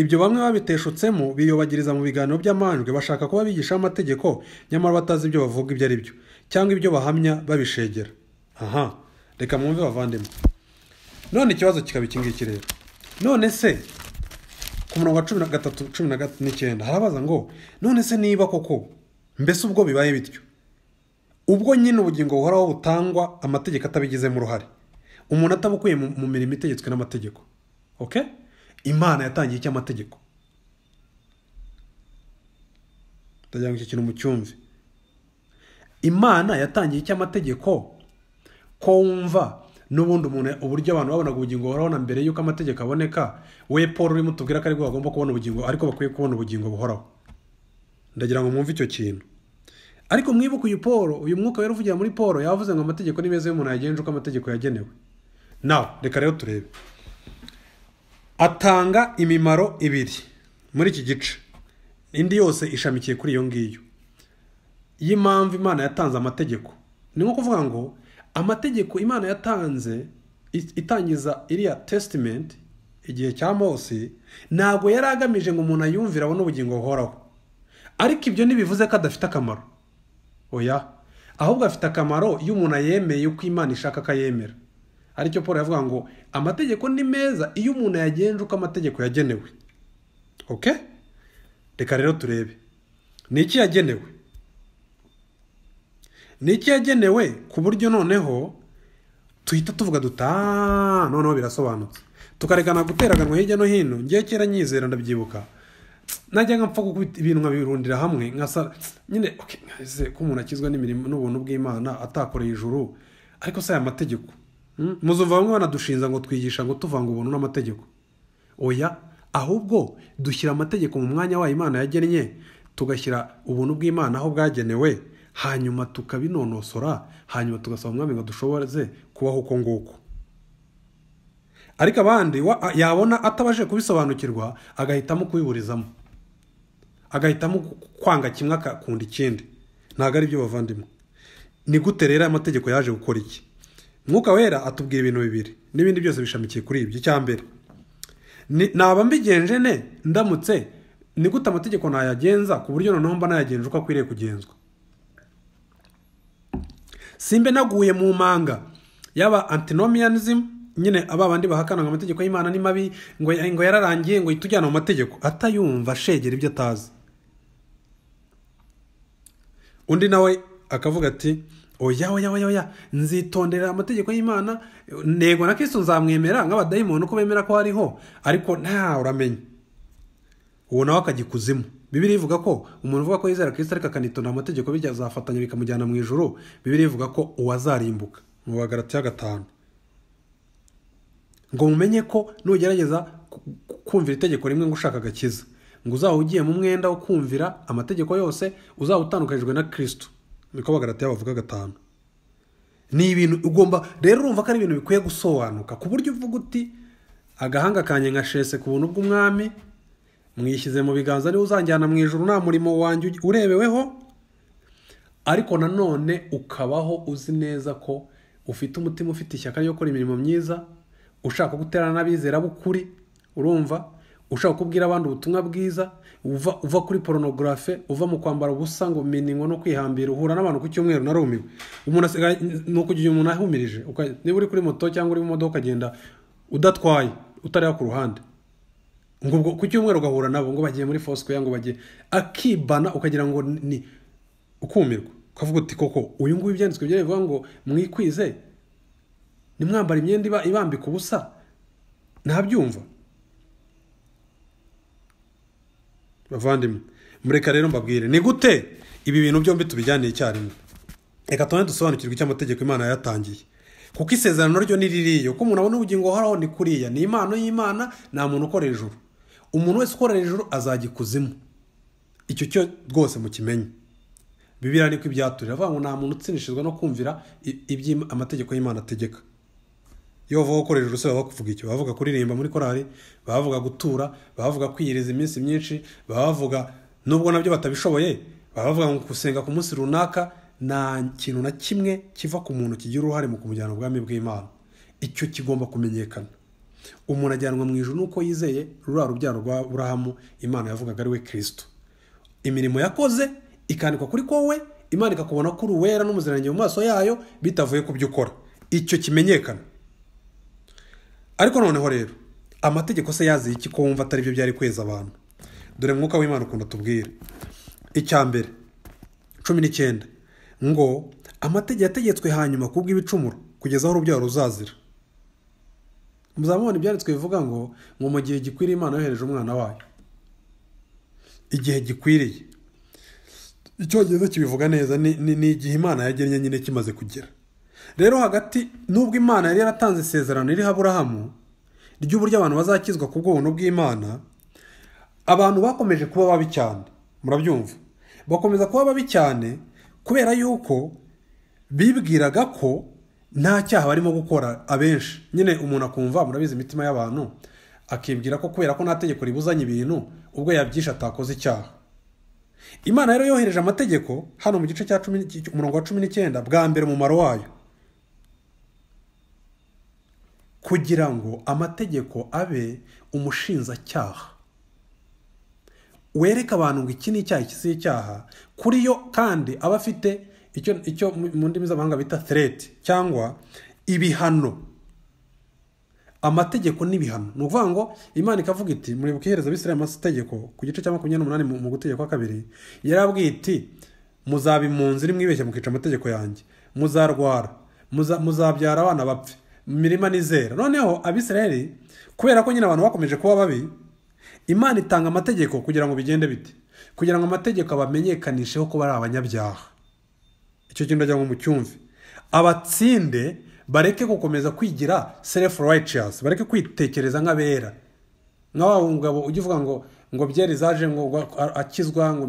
ibyo bamwe babiteshutsemo biyobagiriza mu biganiro by'amanjwe bashaka kuba bigisha amategeko nyamara batazi ibyo bavuga ibyo ari byo cyangwa ibyo bahamya babishegera aha reka mwumve bavandimwe none ikibazo kikaba iki rero none se ku murongo wa cumi na gatatu cumi na n'icyenda harabaza ngo none se niba koko mbese ubwo bibaye bityo ubwo nyine ubugingo buhoraho butangwa amategeko atabigizemo uruhare umuntu atabukuye mu mirimo itegetswe n'amategeko oke imana yatangiye icy'amategeko ndagira ngo icyo kintu mucyumve imana yatangiye icy'amategeko ko wumva n'ubundi umuntu uburyo abantu babonaga ubugingo buhoraho na mbere y'uko amategeko aboneka we paul urimo tubwira ko aribwo bagomba kubona ubugingo ariko bakwiye kubona ubugingo buhoraho ndagira ngo mwumve icyo kintu ariko mwibuke uyu paul uyu mwuka wari uvugira muri paul yavuze ngo amategeko ni meza y'umuntu yagenje uko amategeko yagenewe nawe reka rero turebe atanga imimaro ibiri muri iki gice indi yose ishamikiye kuri iyo ngiyo y'impamvu imana yatanze amategeko ni nko kuvuga ngo amategeko imana yatanze itangiza iriya tesitimenti igihe cya mose ntabwo yari agamije ngo umuntu ayumvire abone ubugingo buhoraho ariko ibyo ntibivuze ko adafite akamaro oya ahubwo afite akamaro iyo umuntu ayemeye uko imana ishaka ko ayemera aricyo paul yavuga ngo amategeko ni meza iyo umuntu yagenje uko amategeko yagenewe oke reka rero turebe ni iki yagenewe ni iki yagenewe ku buryo noneho tuhita tuvuga dutaha noneho birasobanutse tukarekana guteraganwa hirya no hino ngiye kera nyizera ndabyibuka najya mpfa gukubita ibintu nkabirundira hamwe nkasa nyine ko umuntu akizwa n'imirimo n'ubuntu bw'imana atakoreye ijuru ariko se aya mategeko hmm? muzumva bamwe banadushinza ngo twigisha ngo tuvanga ubuntu n'amategeko oya ahubwo dushyira amategeko mu mwanya wayo imana yagennye tugashyira ubuntu bw'imana aho bwagenewe hanyuma tukabinonosora hanyuma tugasaba umwami ngo dushoboze kubaho uko nguko ariko abandi yabona atabashije kubisobanukirwa agahitamo kubiburizamo agahitamo kwanga kimwe akakunda ikindi ntabwo ari byo bavandimwe ni gute rero amategeko yaje gukora iki mwuka wera atubwira ibintu bibiri n'ibindi byose bishamikiye kuri ibyo cya mbere naba mbigenje ne ndamutse ni gute amategeko nayagenza ku buryo noneho mba nayagenje uko akwiriye kugenzwa simbe naguye mu manga yaba antinomianism nyine aba bandi bahakana amategeko y'imana ni mabi ngo yararangiye ngo yitujyana mu mategeko atayumva ashegera ibyo atazi undi nawe akavuga ati oya oya oya oya nzitondera amategeko y'imana ntego na kirisito nzamwemera nk'abadayimoni uko bemera ko hariho ariko nta uramenya uwo nawe akajya ikuzimu bibiri ivuga ko umuntu uvuga ko yizera Kristo ariko akanitonda amategeko bijya azafatanya bikamujyana mu ijoro bibiri ivuga ko uwazarimbuka mu bagarati ya gatanu ngo mumenye ko nugerageza kumvira itegeko rimwe ngo ushaka agakiza ngo uzaba ugiye mu mwenda wo kumvira amategeko yose uzaba utandukanijwe na Kristo niko bagarati bavuga gatanu ni ibintu ugomba rero urumva ko ari ibintu bikwiye gusobanuka ku buryo uvuga uti agahanga kanjye nka shese ku buntu bw'umwami mwishyize mu biganza niwe uzanjyana mu ijoro nta murimo wanjye urebeweho ariko nanone ukabaho uzi neza ko ufite umutima ufite ishyaka ryo gukora imirimo myiza ushaka guterana n'abizera b'ukuri urumva ushaka kubwira abandi ubutumwa bwiza uva uva kuri poronogarafe uva mu kwambara ubusa ngo miningo no kwihambira uhura n'abantu ku cyumweru narumiwe umuntu asigaye ni ukugira umuntu ahumirije niba uri kuri moto cyangwa uri mu modoka ukagenda udatwaye utareba ku ruhande ngo ku cyumweru ugahura nabo ngo bagiye muri fosikoya ngo bagiye akibana ukagira ngo ni ukumirwa ukavuga uti koko uyu nguyu ibyanditswe bivuga ngo mwikwize nimwambara imyenda ibambika ubusa ntabyumva bavandimwe mureka rero mbabwire ni gute ibi bintu byombi tubijyaniye icyarimwe reka tubone dusobanukirwe icyo amategeko imana yatangiye kuko isezerano ryo ni ririya uko umuntu abona ubugingo buhoraho ni kuriya ni impano y'imana nta muntu ukora hejuru umuntu wese ukora hejuru azajya ikuzimu icyo cyo rwose mukimenye bibiriya niko ibyaturira avuga ngo nta muntu utsinishijwe no kumvira amategeko y'imana ategeka iyo bavuga gukora hejuru se baba bakuvuga icyo bavuga kuririmba muri korari bavuga gutura bavuga kwiyiriza iminsi myinshi baba bavuga nubwo nabyo batabishoboye bavuga ngo gusenga ku munsi runaka nta kintu na kimwe kiva ku muntu kigira uruhare mu kumujyana ubwami bw'imana icyo kigomba kumenyekana umuntu ajyanwa mu ijoro nuko yizeye ruriya rubyaro rwa burahamu imana yavugaga ari we kirisito imirimo yakoze ikandikwa kuri kowe imana ikakubona ko uri uwera n'umuziranenge mu maso yayo bitavuye ku byo ukora icyo kimenyekana ariko noneho rero amategeko se yaziye iki ko wumva atari byo byari kweza abantu dore mwuka w'imana ukunda tubwira icya mbere cumi n'icyenda ngo amategeko yategetswe hanyuma kubw'ibicumuro kugeza aho urubyaro ruzazira muzamubona ibyanditswe bivuga ngo ngo mu gihe gikwiriye imana yohereje umwana wayo igihe gikwiriye icyongereza kibivuga neza ni igihe imana yagennye nyine kimaze kugera rero hagati n'ubwo imana yari yaratanze isezerano iriho aburahamu ry'uburyo abantu bazakizwa ku bw'ubuntu bw'imana abantu bakomeje kuba babi cyane murabyumva bakomeza kuba babi cyane kubera yuko bibwiraga ko nta cyaha barimo gukora abenshi nyine umuntu akumva murabizi imitima y'abantu akibwira ko kubera ko nta tegeko ribuzanye ibintu ubwo yabyishe atakoze icyaha imana rero yohereje amategeko hano mu gice cya cumi umurongo wa cumi n'icyenda bwa mbere umumaro wayo kugira ngo amategeko abe umushinzacyaha wereka abantu ngo iki ni icyaha iki si icyaha kuri yo kandi aba afite icyo mu ndimi z'amahanga bita threat cyangwa ibihano amategeko n'ibihano ni ukuvuga ngo imana ikavuga iti muribuka ihereza abisiramu amategeko ku gice cya makumyabiri n'umunani mu gutegeko kwa kabiri yarabwiye iti muzaba impunzi mwibeshye mukica amategeko yanjye muzarwara muzabyara abana bapfe imirima nizera noneho abisirayeli kubera ko nyine abantu bakomeje kuba babi imana itanga amategeko kugira ngo bigende bite kugira ngo amategeko abamenyekanisheho ko bari abanyabyaha icyo kintu ndagira ngo mucyumve abatsinde bareke gukomeza kwigira serefu rayiciyazi bareke kwitekereza nk'abera nka wa mugabo ugivuga ngo ngo byeri zaje ngo akizwa ngo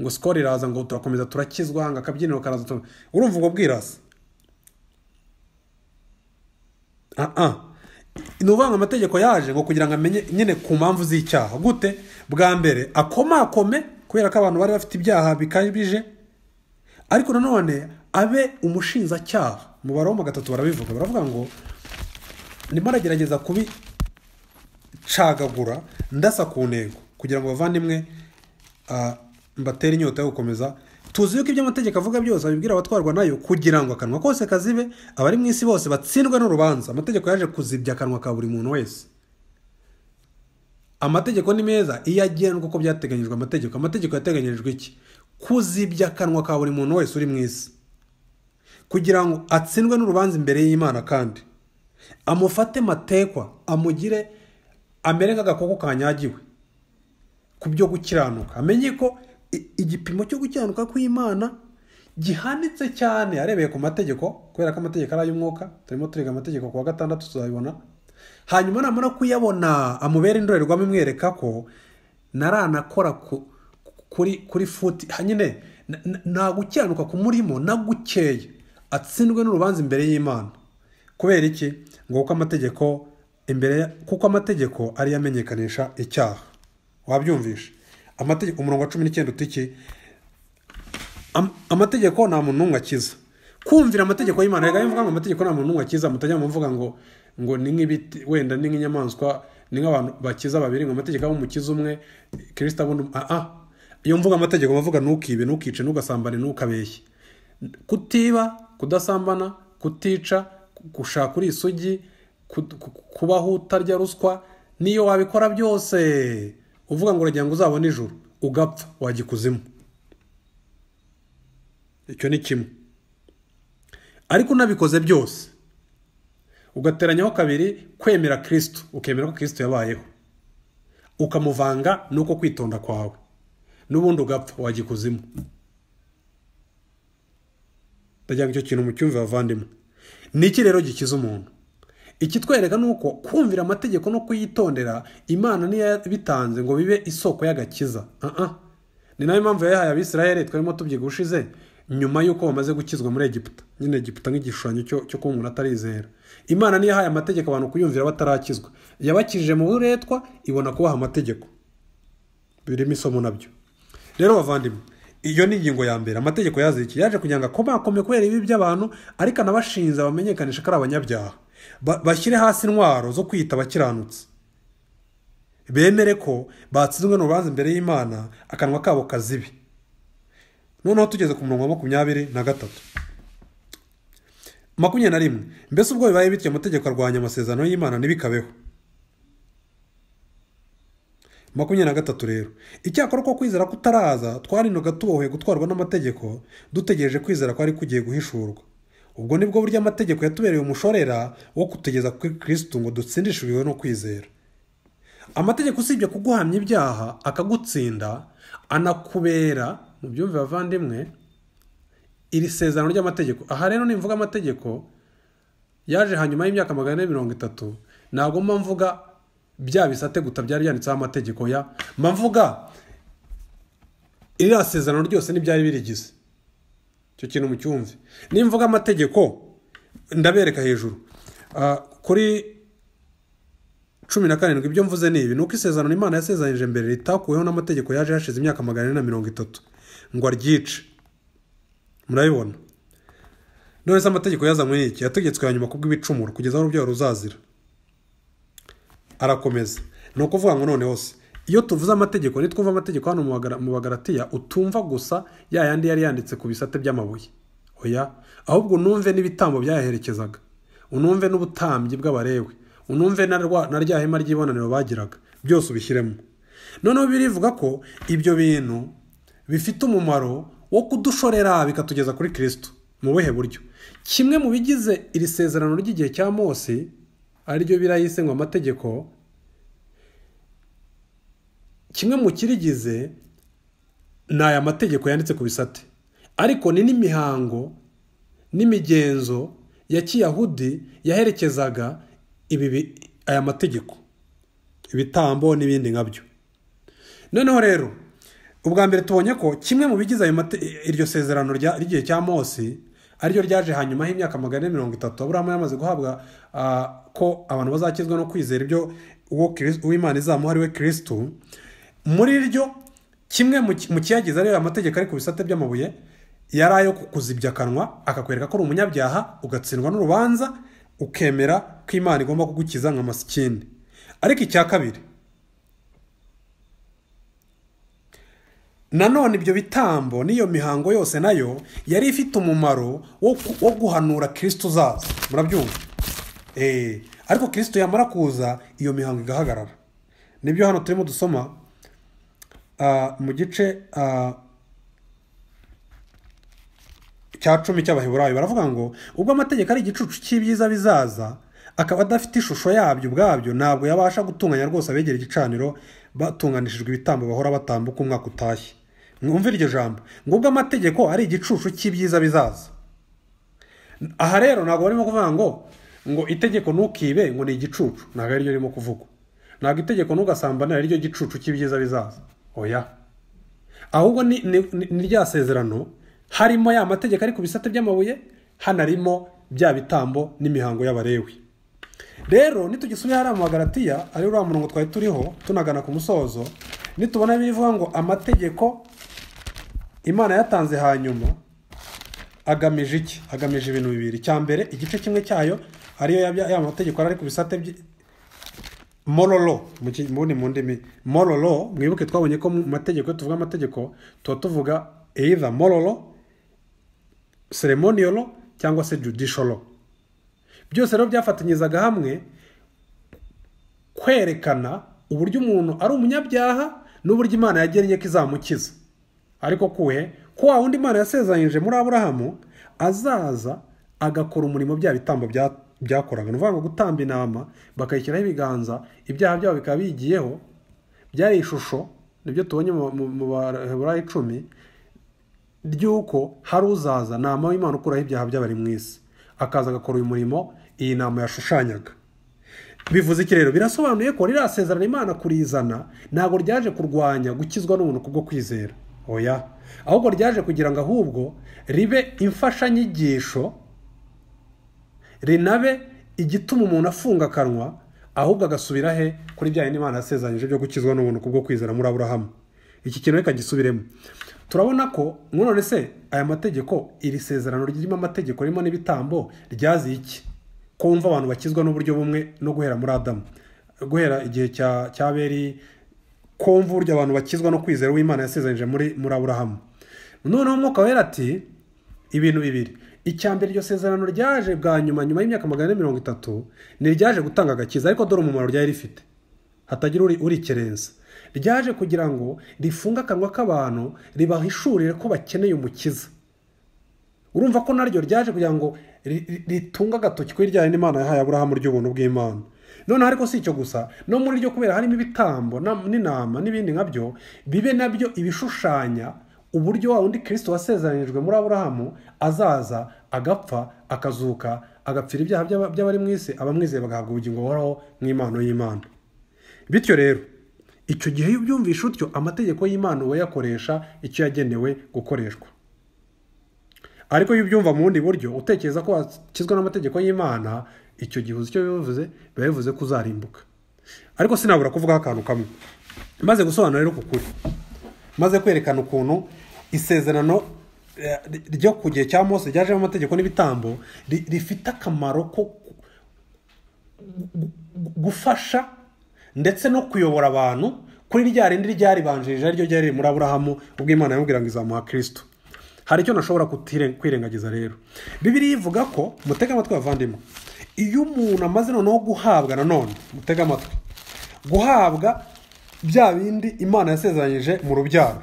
ngo sikoro iraza ngo turakomeza turakizwa ngo akabyiniro karaza urumva ubwo bwirasi ah, ah. ni uvuga ngo amategeko yaje ngo kugira ngo amenye nyine ku mpamvu z'icyaha gute bwa mbere akomakome kubera ko abantu bari bafite ibyaha bikabije ariko nanone abe umushinjacyaha mu wo gatatu barabivuga baravuga ngo ndimo aragerageza kubicagagura ndasa ku ntego kugira ngo bavandimwe mbatere inyota yo gukomeza tuzi yuko ibyo amategeko avuga byose abibwira abatwarwa nayo kugira ngo akanwa kose kazibe abari mu isi bose batsindwe n'urubanza amategeko yaje kuzibya akanwa ka buri muntu wese amategeko ni meza iyo agendwa uko byateganyijwe amategeko amategeko yateganyijwe iki kuzibya akanwa ka buri muntu wese uri mu isi kugira ngo atsindwe n'urubanza imbere y'imana kandi amufate matekwa amugire amere nk'agakoko kanyagiwe ku byo gukiranuka amenye ko igipimo cyo gukiranuka kw'imana gihanitse cyane arebeye ku mategeko kubera ko amategeko ari ay'umwuka turimo turiga amategeko ku wa gatandatu tuzabibona hanyuma namara kuyabona amubera indorerwamo imwereka ko naranakora ku kuri kuri futi nyine nta gukiranuka kumurimo na gukeye atsindwe n'urubanza imbere y'imana kubera iki ngo kuko amategeko imbere kuko amategeko ariyo amenyekanisha icyaha wabyumvisha amategeko umurongo wa cumi n'icyenda utiki amategeko nta muntu n'umwe akiza kumvira amategeko y'imana reka mvuga ngo amategeko nta muntu n'umwe akiza mutajya muvuga ngo ngo ni nk'ibiti wenda ni nk'inyamaswa ni nk'abantu bakiza babiri ngo amategeko y'umukiza umwe kirisita um-, abundi aha iyo mvuga amategeko bavuga ntukibe ntukice ntugasambane ntukabeshye kutiba kudasambana kutica gushaka uri isugi kubaho utarya ruswa niyo wabikora byose uvuga ngo uragira ngo uzabone ijoro ugapfa wajya ikuzimu icyo ni kimwe ariko unabikoze byose ugateranyaho kabiri kwemera kirisitu ukemera ko kirisitu yabayeho ukamuvanga n'uko kwitonda kwawe n'ubundi ugapfa wajya ikuzimu ndagira ngo icyo kintu mucyumve bavandimwe ni iki rero gikiza umuntu ikitwereka ni uko kumvira amategeko no kuyitondera imana niyo yabitanze ngo bibe isoko y'agakiza uh-uh. ni nayo mpamvu yayahaye abisirayeli twarimo tubyigushize nyuma y'uko bamaze gukizwa muri egiputa nyine egiputa nk'igishushanyo cyo kuba umuntu atarizera imana niyo yahaye amategeko abantu kuyumvira batarakizwa yabakije mu buretwa ibona kubaha amategeko birimo isomo nabyo rero bavandimwe iyo ni ingingo ya mbere amategeko yaziki yaje kugira ngo akomakome kubera ibibi by'abantu ariko anabashinze bamenyekanisha ko ari abanyabyaha bashyire hasi intwaro zo kwita abakiranutsi bemere ko batsinzwe n'urubanza imbere y'imana akanwa kabo kazibe noneho tugeze ku murongo wa makumyabiri na gatatu makumyabiri na rimwe mbese ubwo bibaye bityo amategeko arwanya amasezerano y'imana ntibikabeho makumyabiri na gatatu rero icyakora ko kwizera kutaraza twarinaga tubohoye gutwarwa n'amategeko dutegereje kwizera kwari kugiye guhishurwa ubwo nibwo buryo amategeko yatubereye umushorera wo kutugeza kuri kirisitu ngo dutsindishijwe no kwizera amategeko usibye kuguhamya ibyaha akagutsinda anakubera mu byumve bavandimwe iri sezerano ry'amategeko aha rero nimvuga amategeko yaje hanyuma y'imyaka magana ane mirongo itatu ntabwo mba mvuga bya bisate guta byari byanditseho amategeko ya mvuga iriya sezerano ryose nibyari birigize icyo kintu mu mucyumve nimvuga amategeko ndabereka hejuru ah, kuri cumi na karindwi ibyo mvuze ni ibi ni uko isezerano imana yasezeranyije mbere ritakuweho n'amategeko yaje hashize imyaka magana ane na mirongo itatu ngo aryice murabibona none se amategeko yazanywe n'iki yategetswe hanyuma kubw'ibicumuro kugeza aho urubyaro ruzazira arakomeza ni ukuvuga ngo noneho se iyo tuvuze amategeko nitwumva amategeko hano mu bagaratiya utumva gusa ya yandi yari yanditse ku bisate by'amabuye oya ahubwo unumve n'ibitambo byayaherekezaga unumve n'ubutambyi bw'abarewe unumve na rya hema ry'ibonaniro bagiraga byose ubishyiremo noneho birivuga ko ibyo bintu bifite umumaro wo kudushorera bikatugeza kuri kirisito mu buhe buryo kimwe mu bigize iri sezerano ry'igihe cya mose ariryo birayise ngo amategeko kimwe mu kirigize ni aya mategeko yanditse ku bisate ariko ni n'imihango n'imigenzo ya kiyahudi yaherekezaga aya mategeko ibitambo n'ibindi nkabyo noneho rero ubwa mbere tubonye ko kimwe mu bigize iryo sezerano ry'igihe cya Mose ariryo ryaje hanyuma y'imyaka magana ane mirongo itatu aburahamu yamaze guhabwa ko abantu bazakizwa no kwizera ibyo uw'imana izamuha ari we kirisitu muri ryo kimwe mu kiyagize areba amategeko ari ku bisate by'amabuye yari ayo kukuzibya akanwa akakwereka ko uri umunyabyaha ugatsindwa n'urubanza ukemera ko imana igomba kugukiza nka masikini ariko icya kabiri nanone ibyo bitambo n'iyo mihango yose nayo yari ifite umumaro wo guhanura kirisito uzaza murabyumva eh, ariko kirisito yamara kuza iyo mihango igahagarara nibyo hano turimo dusoma ah, mu gice ah, cya cumi cy'abaheburayo baravuga ngo ubwo amategeko ari igicucu cy'ibyiza bizaza akaba adafite ishusho yabyo ubwabyo ntabwo yabasha gutunganya rwose abegera igicaniro batunganishijwe ibitambo bahora batambuka umwaka utashye mwumve iryo jambo ngubwo amategeko ari igicucu cy'ibyiza bizaza aha rero ntabwo barimo kuvuga ngo ngo itegeko ntukibe ngo ni igicucu ntabwo ariryo ririmo kuvugwa ntabwo itegeko ntugasambane ariryo gicucu cy'ibyiza bizaza oya ahubwo ni rya sezerano harimo ya mategeko ari ku bisate by'amabuye hanarimo bya bitambo n'imihango y'abarewi rero nitugisubiye hariya mu magaratiya ari uriya murongo twari turiho tunagana ku musozo nitubona bivuga ngo amategeko imana yatanze hanyuma agamije iki agamije ibintu bibiri cya mbere igice kimwe cyayo ariyo ya amategeko ari ku bisate mororo mu ndimi mororo mwibuke twabonye ko mu mategeko tuvuga amategeko tuba tuvuga eitha mororo seremoniyoro cyangwa se judishoro byose rero byafatanyirizaga hamwe kwerekana uburyo umuntu ari umunyabyaha n'uburyo imana yagennye ko izamukiza ariko kuhe ko wa wundi imana yasezeranyije muri aburahamu azaza agakora umurimo bya bitambo byakoraga ni ukuvuga ngo gutamba inama bakayishyiraho ibiganza ibyaha byabo bikaba bigiyeho byari ishusho nibyo tubonye mu baheburayo icumi ry'uko hari uzaza nama w'imana ukuraho ibyaha by'abari mu isi akaza agakora uyu murimo iyi nama yashushanyaga bivuze iki rero birasobanuye ko rirasezerana imana kurizana ntabwo ryaje kurwanya gukizwa n'umuntu kubwo kwizera oya ahubwo ryaje kugira ngo ahubwo ribe imfashanyigisho rinabe igituma umuntu afunga akanwa ahubwo agasubira he kuri bya bindi imana yasezeranyije byo gukizwa n'ubuntu kubwo kwizera muri aburahamu iki kintu reka gisubiremo turabona ko none se aya mategeko iri sezerano ririmo amategeko ririmo n'ibitambo ryazi iki kumva abantu bakizwa n'uburyo bumwe no guhera muri adamu guhera igihe cya beri kumva uburyo abantu bakizwa no kwizera w'imana yasezeranyije muri aburahamu noneho umwuka wera ati ibintu bibiri icya mbere iryo sezerano ryaje bwa nyuma nyuma y'imyaka magana ane mirongo itatu ni ryaje gutanga agakiza ariko dore umumaro ryari rifite hatagira uri urikerenza ryaje kugira ngo rifunge akanwa k'abantu ribahishurire ko bakeneye umukiza urumva ko naryo ryaje kugira ngo ritunge agatoki kuri rya n'imana yahaye aburahamu ry'ubuntu bw'imana noneho ariko si icyo gusa no muri ryo kubera harimo ibitambo n'inama n'ibindi nkabyo bibe nabyo ibishushanya uburyo wa wundi kirisito wasezeranyijwe muri aburahamu azaza agapfa akazuka agapfira ibyaha by'abari mu isi abamwizeye bagahabwa ubugingo buhoraho nk'impano y'imana bityo rero icyo gihe iyo ubyumvisha utyo amategeko y'imana uba yakoresha icyo yagenewe gukoreshwa ariko iyo ubyumva mu bundi buryo utekereza ko wakizwa n'amategeko y'imana icyo gihe icyo bivuze biba bivuze ko uzarimbuka ariko sinabura kuvugaho akantu kamwe maze gusobanura rero kuri maze kwerekana ukuntu isezerano eh, ryo ku gihe cya mose ryajemo amategeko n'ibitambo rifite akamaro ko gufasha ndetse no kuyobora abantu kuri rya rindi ryaribanjirije ariryo ryari riri muri aburahamu ubwo imana yamubwira ngo izamuha kirisito hari icyo nashobora kwirengagiza rero bibiri ivuga ko mutega amatwi abavandimwe iyo umuntu amaze noneho guhabwa nanone mutega amatwi guhabwa bya bindi imana yasezeranyije mu rubyaro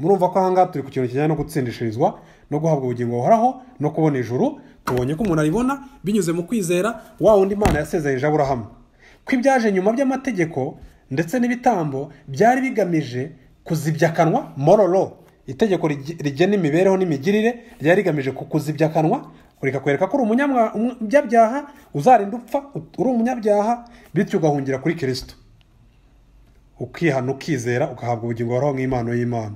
murumva ko ahangaha turi ku kintu kijyanye no gutsindishirizwa no guhabwa ubugingo buhoraho no kubona ijuru tubonye ko umuntu ayibona binyuze mu kwizera wa wundi imana yasezeranyije aburahamu ko ibyaje nyuma by'amategeko ndetse n'ibitambo byari bigamije kuzibya akanwa mororo itegeko rigena imibereho n'imigirire ryari rigamije kukuzibya akanwa kureka kwereka ko uri umunyabyaha uzarinda upfa uri umunyabyaha bityo ugahungira kuri kirisito ukihana ukizera ugahabwa ubugingo buhoraho nk'impano y'imana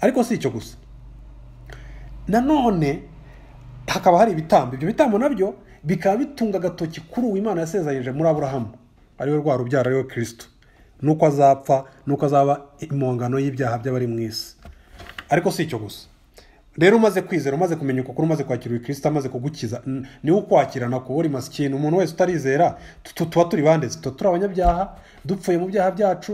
ariko si icyo gusa nanone hakaba hari ibitambo ibyo bitambo nabyo bikaba bitunga agatoki kuri uwo imana yasezeranyije muri aburahamu ariwe rwa rubyaro ariwe kirisito nuko azapfa nuko azaba impongano y'ibyaha by'abari mu isi ariko si icyo gusa rero umaze kwizera umaze kumenya ukukuru umaze kwakira ubukristo amaze kugukiza niwe ukwakirana kubura imasikini umuntu wese utarizera tuba turi banditse tuba turi abanyabyaha dupfuye mu byaha byacu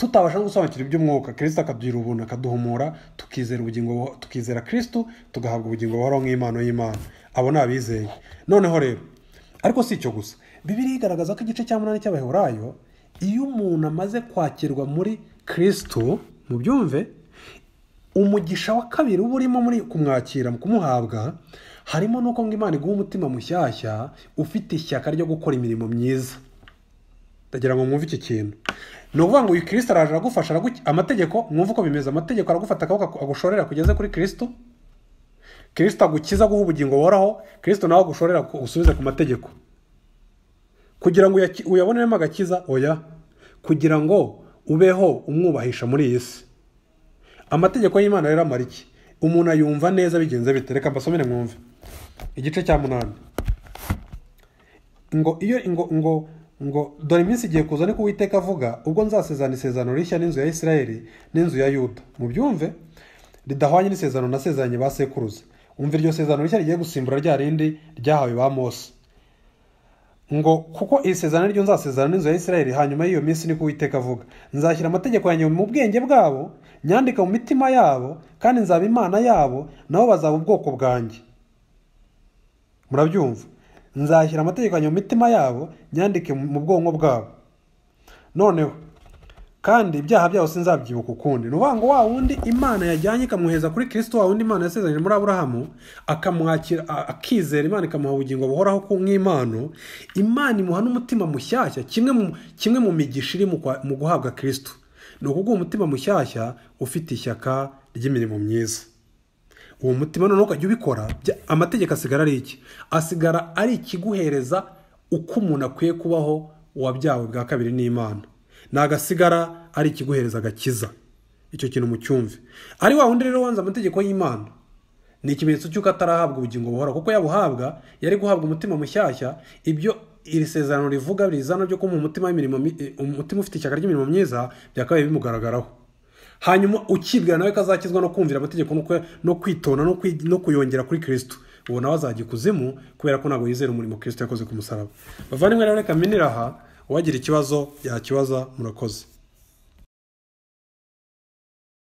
tutabasha no gusobanukira iby'umwuka kirisita akadugira ubuntu akaduhumura tukizera ubugingo tukizera kirisito tugahabwa ubugingo buhoraho nk'impano y'imana abo ni abizeye noneho rero ariko si icyo gusa bibiri igaragaza ko igice cya munani cy'abaheburayo iyo umuntu amaze kwakirwa muri kirisito mu byumve umugisha wa kabiri uba urimo muri kumwakira kumuhabwa harimo nuko ngo imana iguha umutima mushyashya ufite ishyaka ryo gukora imirimo myiza ndagira ngo mwumve iki kintu ni ukuvuga ngo uyu kirisita araje aragufasha amategeko mwumve uko bimeze amategeko aragufata akaboko agushorera kugeze kuri kirisito kirisita agukiza guha ubugingo woraho kirisito nawe agushorera usubize ku mategeko kugira ngo uyaboneremo agakiza oya kugira ngo ubeho umwubahisha muri iyi si amategeko y'imana rero amara iki umuntu ayumva neza bigenze bite reka mbasomere mwumve igice cya munani ngo iyo ngo ngo ngo dore iminsi igiye kuza niko uwiteka avuga ubwo nzasezana isezerano rishya n'inzu ya isirayeli n'inzu ya yuda mubyumve ridahwanye n'isezerano nasezeranye ba sekuruza umva iryo sezerano rishya rigiye gusimbura rya rindi ryahawe ba mose ngo kuko iri sezerano ryo nzasezerana n'inzu ya isirayeli hanyuma y'iyo minsi niko uwiteka avuga nzashyira amategeko yanjye mu bwenge bwabo nyandika mu mitima yabo kandi nzaba imana yabo nabo bazaba ubwoko bwanjye murabyumva nzashyira amategeko mu mitima yabo nyandike mu bwonko bwabo noneho kandi ibyaha byabo sinzabyibuka ukundi ni ukuvuga ngo wa wundi imana yajyanye ikamwohereza kuri kirisito wa wundi imana yasezeranye muri aburahamu akamwakira akizera imana ikamuha ubugingo buhoraho nk'impano imana imuha n'umutima mushyashya kimwe mu migisha iri mu guhabwa kirisito ni ukuguha umutima mushyashya ufite ishyaka ry'imirimo myiza uwo mutima noneho ukajya ubikora amategeko asigara ari iki asigara ari ikiguhereza uko umuntu akwiye kubaho uwabyawe bwa kabiri n'imana nagasigara ari ikiguhereza agakiza icyo kintu mu cyumve ari wa wundi rero wanze amategeko y'imana ni ikimenyetso cy'uko atarahabwa ubugingo buhora kuko yabuhabwa yari guhabwa umutima mushyashya ibyo iri sezerano rivuga rizana ryo kuba umutima w'imirimo eh, um, umutima ufite ishyaka ry'imirimo myiza byakabaye bimugaragaraho hanyuma ukibwira nawe ko azakizwa no kumvira amategeko no kwitona no kuyongera kuri kirisito Ubona wazajya azajya ikuzimu kubera ko ntabwo yizera umurimo kirisito yakoze ku musaraba bavandimwe rero reka minira aha uwagira ikibazo yakibaza murakoze